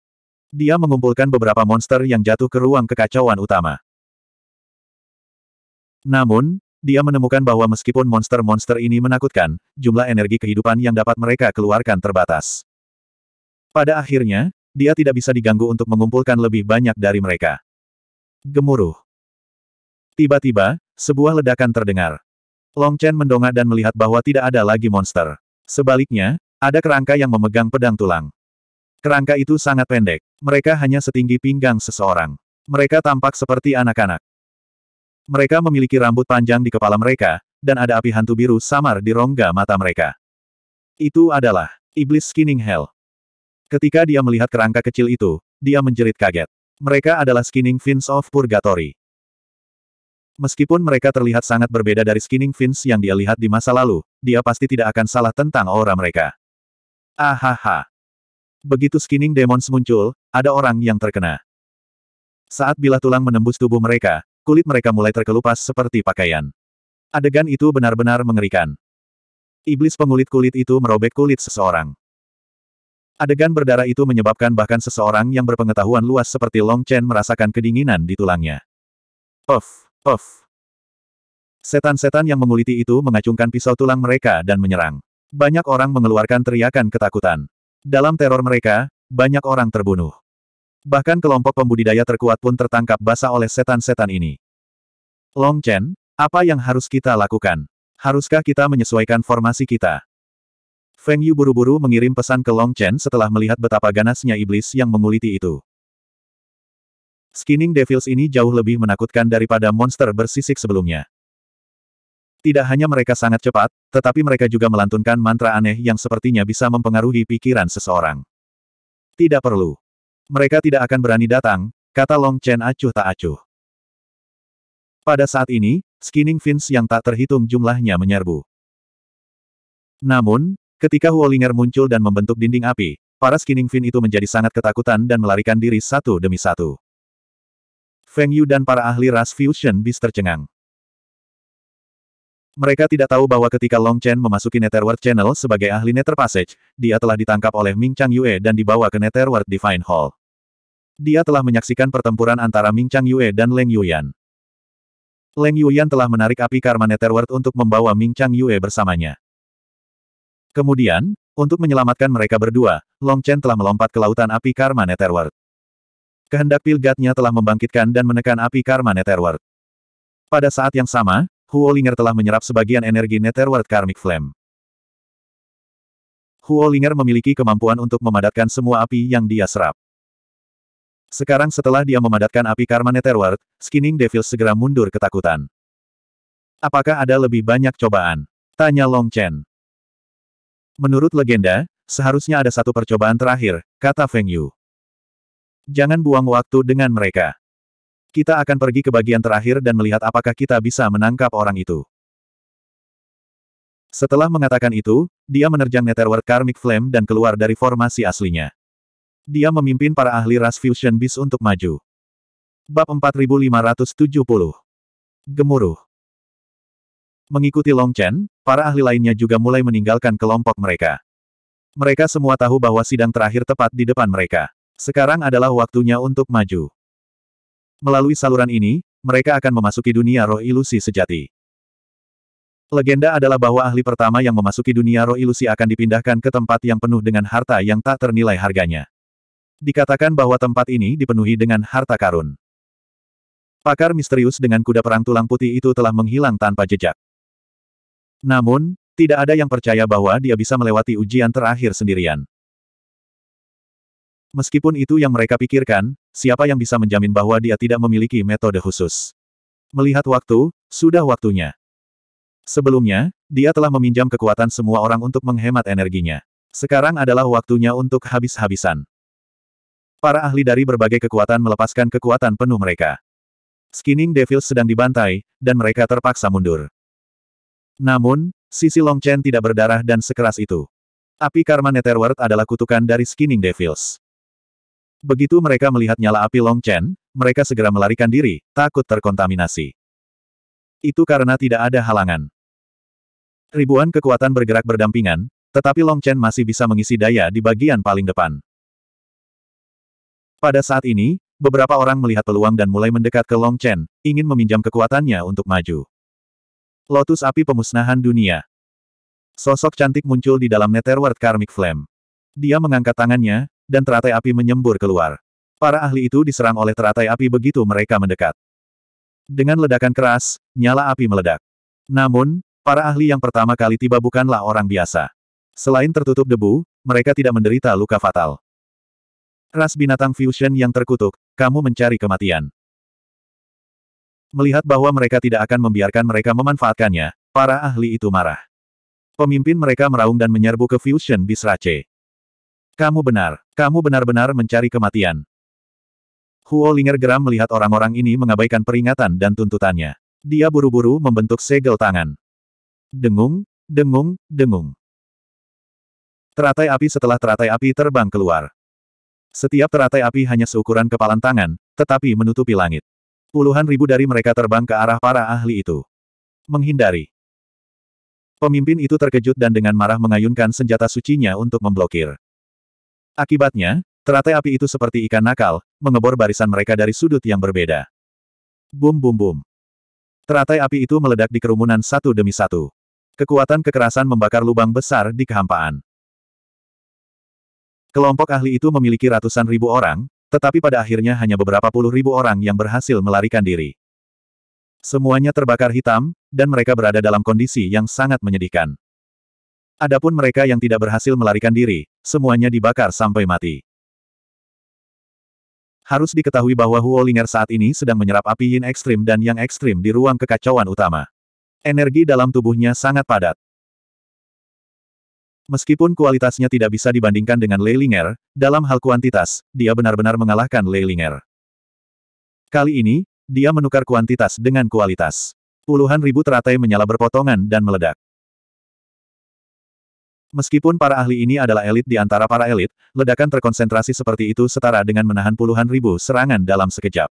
Dia mengumpulkan beberapa monster yang jatuh ke ruang kekacauan utama. Namun, dia menemukan bahwa meskipun monster-monster ini menakutkan, jumlah energi kehidupan yang dapat mereka keluarkan terbatas. Pada akhirnya, dia tidak bisa diganggu untuk mengumpulkan lebih banyak dari mereka. Gemuruh. Tiba-tiba, sebuah ledakan terdengar. Long Chen mendongak dan melihat bahwa tidak ada lagi monster. Sebaliknya, ada kerangka yang memegang pedang tulang. Kerangka itu sangat pendek. Mereka hanya setinggi pinggang seseorang. Mereka tampak seperti anak-anak. Mereka memiliki rambut panjang di kepala mereka, dan ada api hantu biru samar di rongga mata mereka. Itu adalah Iblis Skinning Hell. Ketika dia melihat kerangka kecil itu, dia menjerit kaget. Mereka adalah Skinning Fins of Purgatory. Meskipun mereka terlihat sangat berbeda dari skinning fins yang dia lihat di masa lalu, dia pasti tidak akan salah tentang aura mereka. Ahaha. Begitu skinning demons muncul, ada orang yang terkena. Saat bilah tulang menembus tubuh mereka, kulit mereka mulai terkelupas seperti pakaian. Adegan itu benar-benar mengerikan. Iblis pengulit kulit itu merobek kulit seseorang. Adegan berdarah itu menyebabkan bahkan seseorang yang berpengetahuan luas seperti Long Chen merasakan kedinginan di tulangnya. Puff. Of, Setan-setan yang menguliti itu mengacungkan pisau tulang mereka dan menyerang. Banyak orang mengeluarkan teriakan ketakutan. Dalam teror mereka, banyak orang terbunuh. Bahkan kelompok pembudidaya terkuat pun tertangkap basah oleh setan-setan ini. Long Chen, apa yang harus kita lakukan? Haruskah kita menyesuaikan formasi kita? Feng Yu buru-buru mengirim pesan ke Long Chen setelah melihat betapa ganasnya iblis yang menguliti itu. Skinning Devils ini jauh lebih menakutkan daripada monster bersisik sebelumnya. Tidak hanya mereka sangat cepat, tetapi mereka juga melantunkan mantra aneh yang sepertinya bisa mempengaruhi pikiran seseorang. Tidak perlu. Mereka tidak akan berani datang, kata Long Chen acuh tak acuh. Pada saat ini, skinning fins yang tak terhitung jumlahnya menyerbu. Namun, ketika Huolinger muncul dan membentuk dinding api, para skinning fin itu menjadi sangat ketakutan dan melarikan diri satu demi satu. Feng Yu dan para ahli ras fusion Beast tercengang. Mereka tidak tahu bahwa ketika Long Chen memasuki Netherworld Channel sebagai ahli Nether Passage, dia telah ditangkap oleh Ming Chang Yue dan dibawa ke Netherworld Divine Hall. Dia telah menyaksikan pertempuran antara Ming Chang Yue dan Leng Yuyan. Leng Yuyan telah menarik api karma Netherworld untuk membawa Ming Chang Yue bersamanya. Kemudian, untuk menyelamatkan mereka berdua, Long Chen telah melompat ke lautan api karma Netherworld kehendak pilgatnya telah membangkitkan dan menekan api karma Netherworld. Pada saat yang sama, Huolinger telah menyerap sebagian energi Netherworld Karmic Flame. Huolinger memiliki kemampuan untuk memadatkan semua api yang dia serap. Sekarang setelah dia memadatkan api karma Netherworld, Skinning Devil segera mundur ketakutan. Apakah ada lebih banyak cobaan? Tanya Long Chen. Menurut legenda, seharusnya ada satu percobaan terakhir, kata Feng Yu. Jangan buang waktu dengan mereka. Kita akan pergi ke bagian terakhir dan melihat apakah kita bisa menangkap orang itu. Setelah mengatakan itu, dia menerjang Netherworld Karmic Flame dan keluar dari formasi aslinya. Dia memimpin para ahli ras Fusion Beast untuk maju. Bab 4570 Gemuruh Mengikuti Long Chen, para ahli lainnya juga mulai meninggalkan kelompok mereka. Mereka semua tahu bahwa sidang terakhir tepat di depan mereka. Sekarang adalah waktunya untuk maju. Melalui saluran ini, mereka akan memasuki dunia roh ilusi sejati. Legenda adalah bahwa ahli pertama yang memasuki dunia roh ilusi akan dipindahkan ke tempat yang penuh dengan harta yang tak ternilai harganya. Dikatakan bahwa tempat ini dipenuhi dengan harta karun. Pakar misterius dengan kuda perang tulang putih itu telah menghilang tanpa jejak. Namun, tidak ada yang percaya bahwa dia bisa melewati ujian terakhir sendirian. Meskipun itu yang mereka pikirkan, siapa yang bisa menjamin bahwa dia tidak memiliki metode khusus? Melihat waktu, sudah waktunya. Sebelumnya, dia telah meminjam kekuatan semua orang untuk menghemat energinya. Sekarang adalah waktunya untuk habis-habisan. Para ahli dari berbagai kekuatan melepaskan kekuatan penuh mereka. Skinning Devil sedang dibantai, dan mereka terpaksa mundur. Namun, sisi Long Chen tidak berdarah dan sekeras itu. Api Karma Netherworld adalah kutukan dari Skinning Devils. Begitu mereka melihat nyala api Long Chen, mereka segera melarikan diri, takut terkontaminasi. Itu karena tidak ada halangan. Ribuan kekuatan bergerak berdampingan, tetapi Long Chen masih bisa mengisi daya di bagian paling depan. Pada saat ini, beberapa orang melihat peluang dan mulai mendekat ke Long Chen, ingin meminjam kekuatannya untuk maju. Lotus api pemusnahan dunia. Sosok cantik muncul di dalam Netherworld Karmic Flame. Dia mengangkat tangannya, dan teratai api menyembur keluar. Para ahli itu diserang oleh teratai api begitu mereka mendekat. Dengan ledakan keras, nyala api meledak. Namun, para ahli yang pertama kali tiba bukanlah orang biasa. Selain tertutup debu, mereka tidak menderita luka fatal. Ras binatang fusion yang terkutuk, kamu mencari kematian. Melihat bahwa mereka tidak akan membiarkan mereka memanfaatkannya, para ahli itu marah. Pemimpin mereka meraung dan menyerbu ke fusion Bisrace. Kamu benar. Kamu benar-benar mencari kematian. Huo Linger geram melihat orang-orang ini mengabaikan peringatan dan tuntutannya. Dia buru-buru membentuk segel tangan. Dengung, dengung, dengung. Teratai api setelah teratai api terbang keluar. Setiap teratai api hanya seukuran kepalan tangan, tetapi menutupi langit. Puluhan ribu dari mereka terbang ke arah para ahli itu. Menghindari. Pemimpin itu terkejut dan dengan marah mengayunkan senjata sucinya untuk memblokir. Akibatnya, teratai api itu seperti ikan nakal, mengebor barisan mereka dari sudut yang berbeda. Bum bum bum. Teratai api itu meledak di kerumunan satu demi satu. Kekuatan kekerasan membakar lubang besar di kehampaan. Kelompok ahli itu memiliki ratusan ribu orang, tetapi pada akhirnya hanya beberapa puluh ribu orang yang berhasil melarikan diri. Semuanya terbakar hitam, dan mereka berada dalam kondisi yang sangat menyedihkan. Adapun mereka yang tidak berhasil melarikan diri, semuanya dibakar sampai mati. Harus diketahui bahwa Huolinger saat ini sedang menyerap api yin ekstrim dan yang ekstrim di ruang kekacauan utama. Energi dalam tubuhnya sangat padat. Meskipun kualitasnya tidak bisa dibandingkan dengan Leilinger, dalam hal kuantitas, dia benar-benar mengalahkan Leilinger. Kali ini, dia menukar kuantitas dengan kualitas. Puluhan ribu teratai menyala berpotongan dan meledak. Meskipun para ahli ini adalah elit di antara para elit, ledakan terkonsentrasi seperti itu setara dengan menahan puluhan ribu serangan dalam sekejap.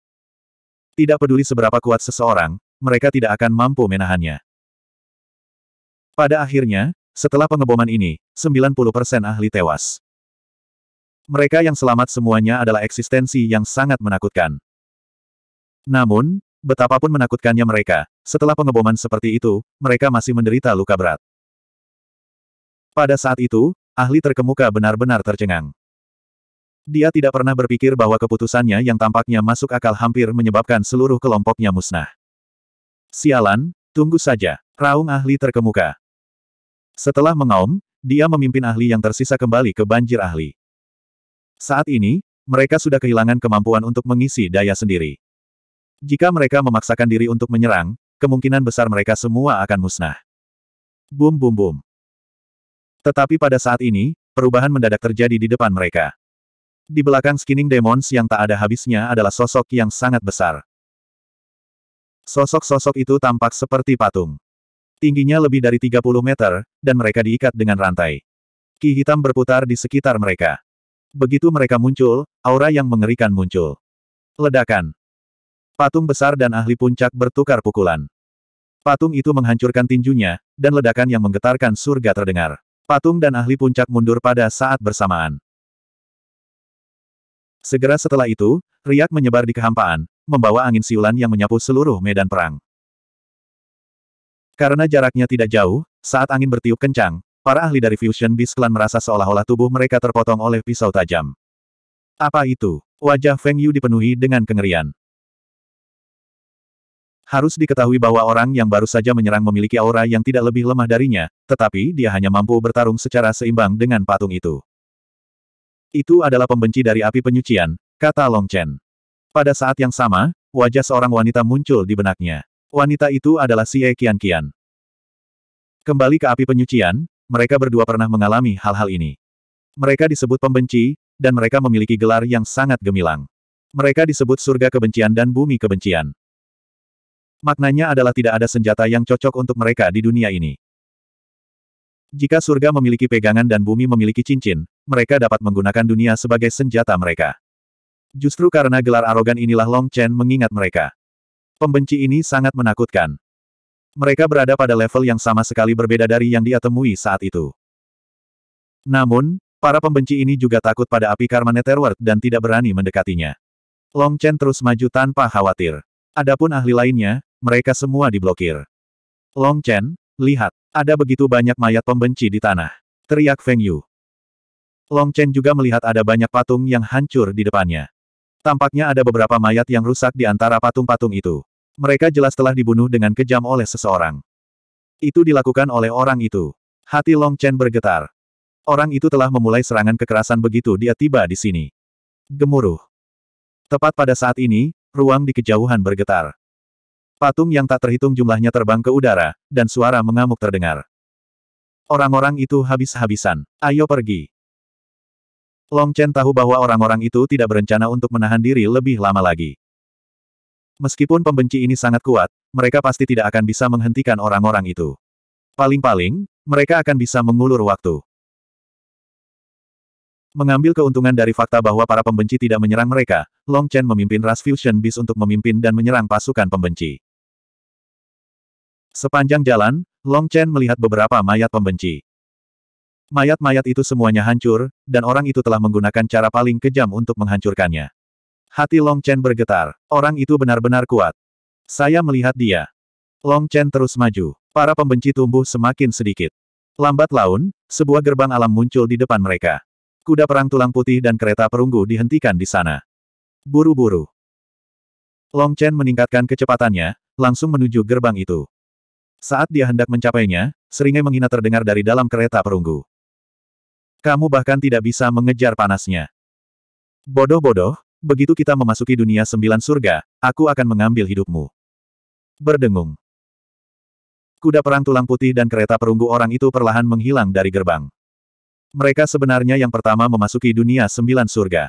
Tidak peduli seberapa kuat seseorang, mereka tidak akan mampu menahannya. Pada akhirnya, setelah pengeboman ini, 90% ahli tewas. Mereka yang selamat semuanya adalah eksistensi yang sangat menakutkan. Namun, betapapun menakutkannya mereka, setelah pengeboman seperti itu, mereka masih menderita luka berat. Pada saat itu, ahli terkemuka benar-benar tercengang. Dia tidak pernah berpikir bahwa keputusannya yang tampaknya masuk akal hampir menyebabkan seluruh kelompoknya musnah. Sialan, tunggu saja, raung ahli terkemuka. Setelah mengaum, dia memimpin ahli yang tersisa kembali ke banjir ahli. Saat ini, mereka sudah kehilangan kemampuan untuk mengisi daya sendiri. Jika mereka memaksakan diri untuk menyerang, kemungkinan besar mereka semua akan musnah. Bum bum bum. Tetapi pada saat ini, perubahan mendadak terjadi di depan mereka. Di belakang Skinning Demons yang tak ada habisnya adalah sosok yang sangat besar. Sosok-sosok itu tampak seperti patung. Tingginya lebih dari 30 meter, dan mereka diikat dengan rantai. Ki hitam berputar di sekitar mereka. Begitu mereka muncul, aura yang mengerikan muncul. Ledakan. Patung besar dan ahli puncak bertukar pukulan. Patung itu menghancurkan tinjunya, dan ledakan yang menggetarkan surga terdengar. Patung dan ahli puncak mundur pada saat bersamaan. Segera setelah itu, riak menyebar di kehampaan, membawa angin siulan yang menyapu seluruh medan perang. Karena jaraknya tidak jauh, saat angin bertiup kencang, para ahli dari Fusion Beast Clan merasa seolah-olah tubuh mereka terpotong oleh pisau tajam. Apa itu? Wajah Feng Yu dipenuhi dengan kengerian. Harus diketahui bahwa orang yang baru saja menyerang memiliki aura yang tidak lebih lemah darinya, tetapi dia hanya mampu bertarung secara seimbang dengan patung itu. Itu adalah pembenci dari api penyucian, kata Long Chen. Pada saat yang sama, wajah seorang wanita muncul di benaknya. Wanita itu adalah Xie Qian Qian. Kembali ke api penyucian, mereka berdua pernah mengalami hal-hal ini. Mereka disebut pembenci, dan mereka memiliki gelar yang sangat gemilang. Mereka disebut surga kebencian dan bumi kebencian. Maknanya adalah tidak ada senjata yang cocok untuk mereka di dunia ini. Jika surga memiliki pegangan dan bumi memiliki cincin, mereka dapat menggunakan dunia sebagai senjata mereka. Justru karena gelar arogan inilah Long Chen mengingat mereka. Pembenci ini sangat menakutkan. Mereka berada pada level yang sama sekali berbeda dari yang dia temui saat itu. Namun, para pembenci ini juga takut pada api karma Netherworld dan tidak berani mendekatinya. Long Chen terus maju tanpa khawatir. Adapun ahli lainnya, mereka semua diblokir. Long Chen, lihat, ada begitu banyak mayat pembenci di tanah. Teriak Feng Yu. Long Chen juga melihat ada banyak patung yang hancur di depannya. Tampaknya ada beberapa mayat yang rusak di antara patung-patung itu. Mereka jelas telah dibunuh dengan kejam oleh seseorang. Itu dilakukan oleh orang itu. Hati Long Chen bergetar. Orang itu telah memulai serangan kekerasan begitu dia tiba di sini. Gemuruh. Tepat pada saat ini, ruang di kejauhan bergetar. Patung yang tak terhitung jumlahnya terbang ke udara, dan suara mengamuk terdengar. Orang-orang itu habis-habisan. Ayo pergi. Long Chen tahu bahwa orang-orang itu tidak berencana untuk menahan diri lebih lama lagi. Meskipun pembenci ini sangat kuat, mereka pasti tidak akan bisa menghentikan orang-orang itu. Paling-paling, mereka akan bisa mengulur waktu. Mengambil keuntungan dari fakta bahwa para pembenci tidak menyerang mereka, Long Chen memimpin Ras Fusion Beast untuk memimpin dan menyerang pasukan pembenci. Sepanjang jalan, Long Chen melihat beberapa mayat pembenci. Mayat-mayat itu semuanya hancur, dan orang itu telah menggunakan cara paling kejam untuk menghancurkannya. Hati Long Chen bergetar. Orang itu benar-benar kuat. Saya melihat dia. Long Chen terus maju. Para pembenci tumbuh semakin sedikit. Lambat laun, sebuah gerbang alam muncul di depan mereka. Kuda perang tulang putih dan kereta perunggu dihentikan di sana. Buru-buru. Long Chen meningkatkan kecepatannya, langsung menuju gerbang itu. Saat dia hendak mencapainya, seringai menghina terdengar dari dalam kereta perunggu. Kamu bahkan tidak bisa mengejar panasnya. Bodoh-bodoh, begitu kita memasuki dunia sembilan surga, aku akan mengambil hidupmu. Berdengung. Kuda perang tulang putih dan kereta perunggu orang itu perlahan menghilang dari gerbang. Mereka sebenarnya yang pertama memasuki dunia sembilan surga.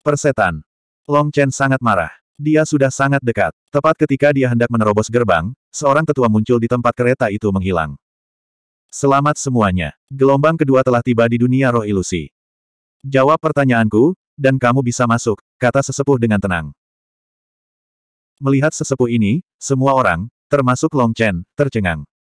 Persetan. Long Chen sangat marah. Dia sudah sangat dekat. Tepat ketika dia hendak menerobos gerbang, seorang tetua muncul di tempat kereta itu menghilang. Selamat semuanya. Gelombang kedua telah tiba di dunia roh ilusi. Jawab pertanyaanku, dan kamu bisa masuk, kata sesepuh dengan tenang. Melihat sesepuh ini, semua orang, termasuk Long Chen, tercengang.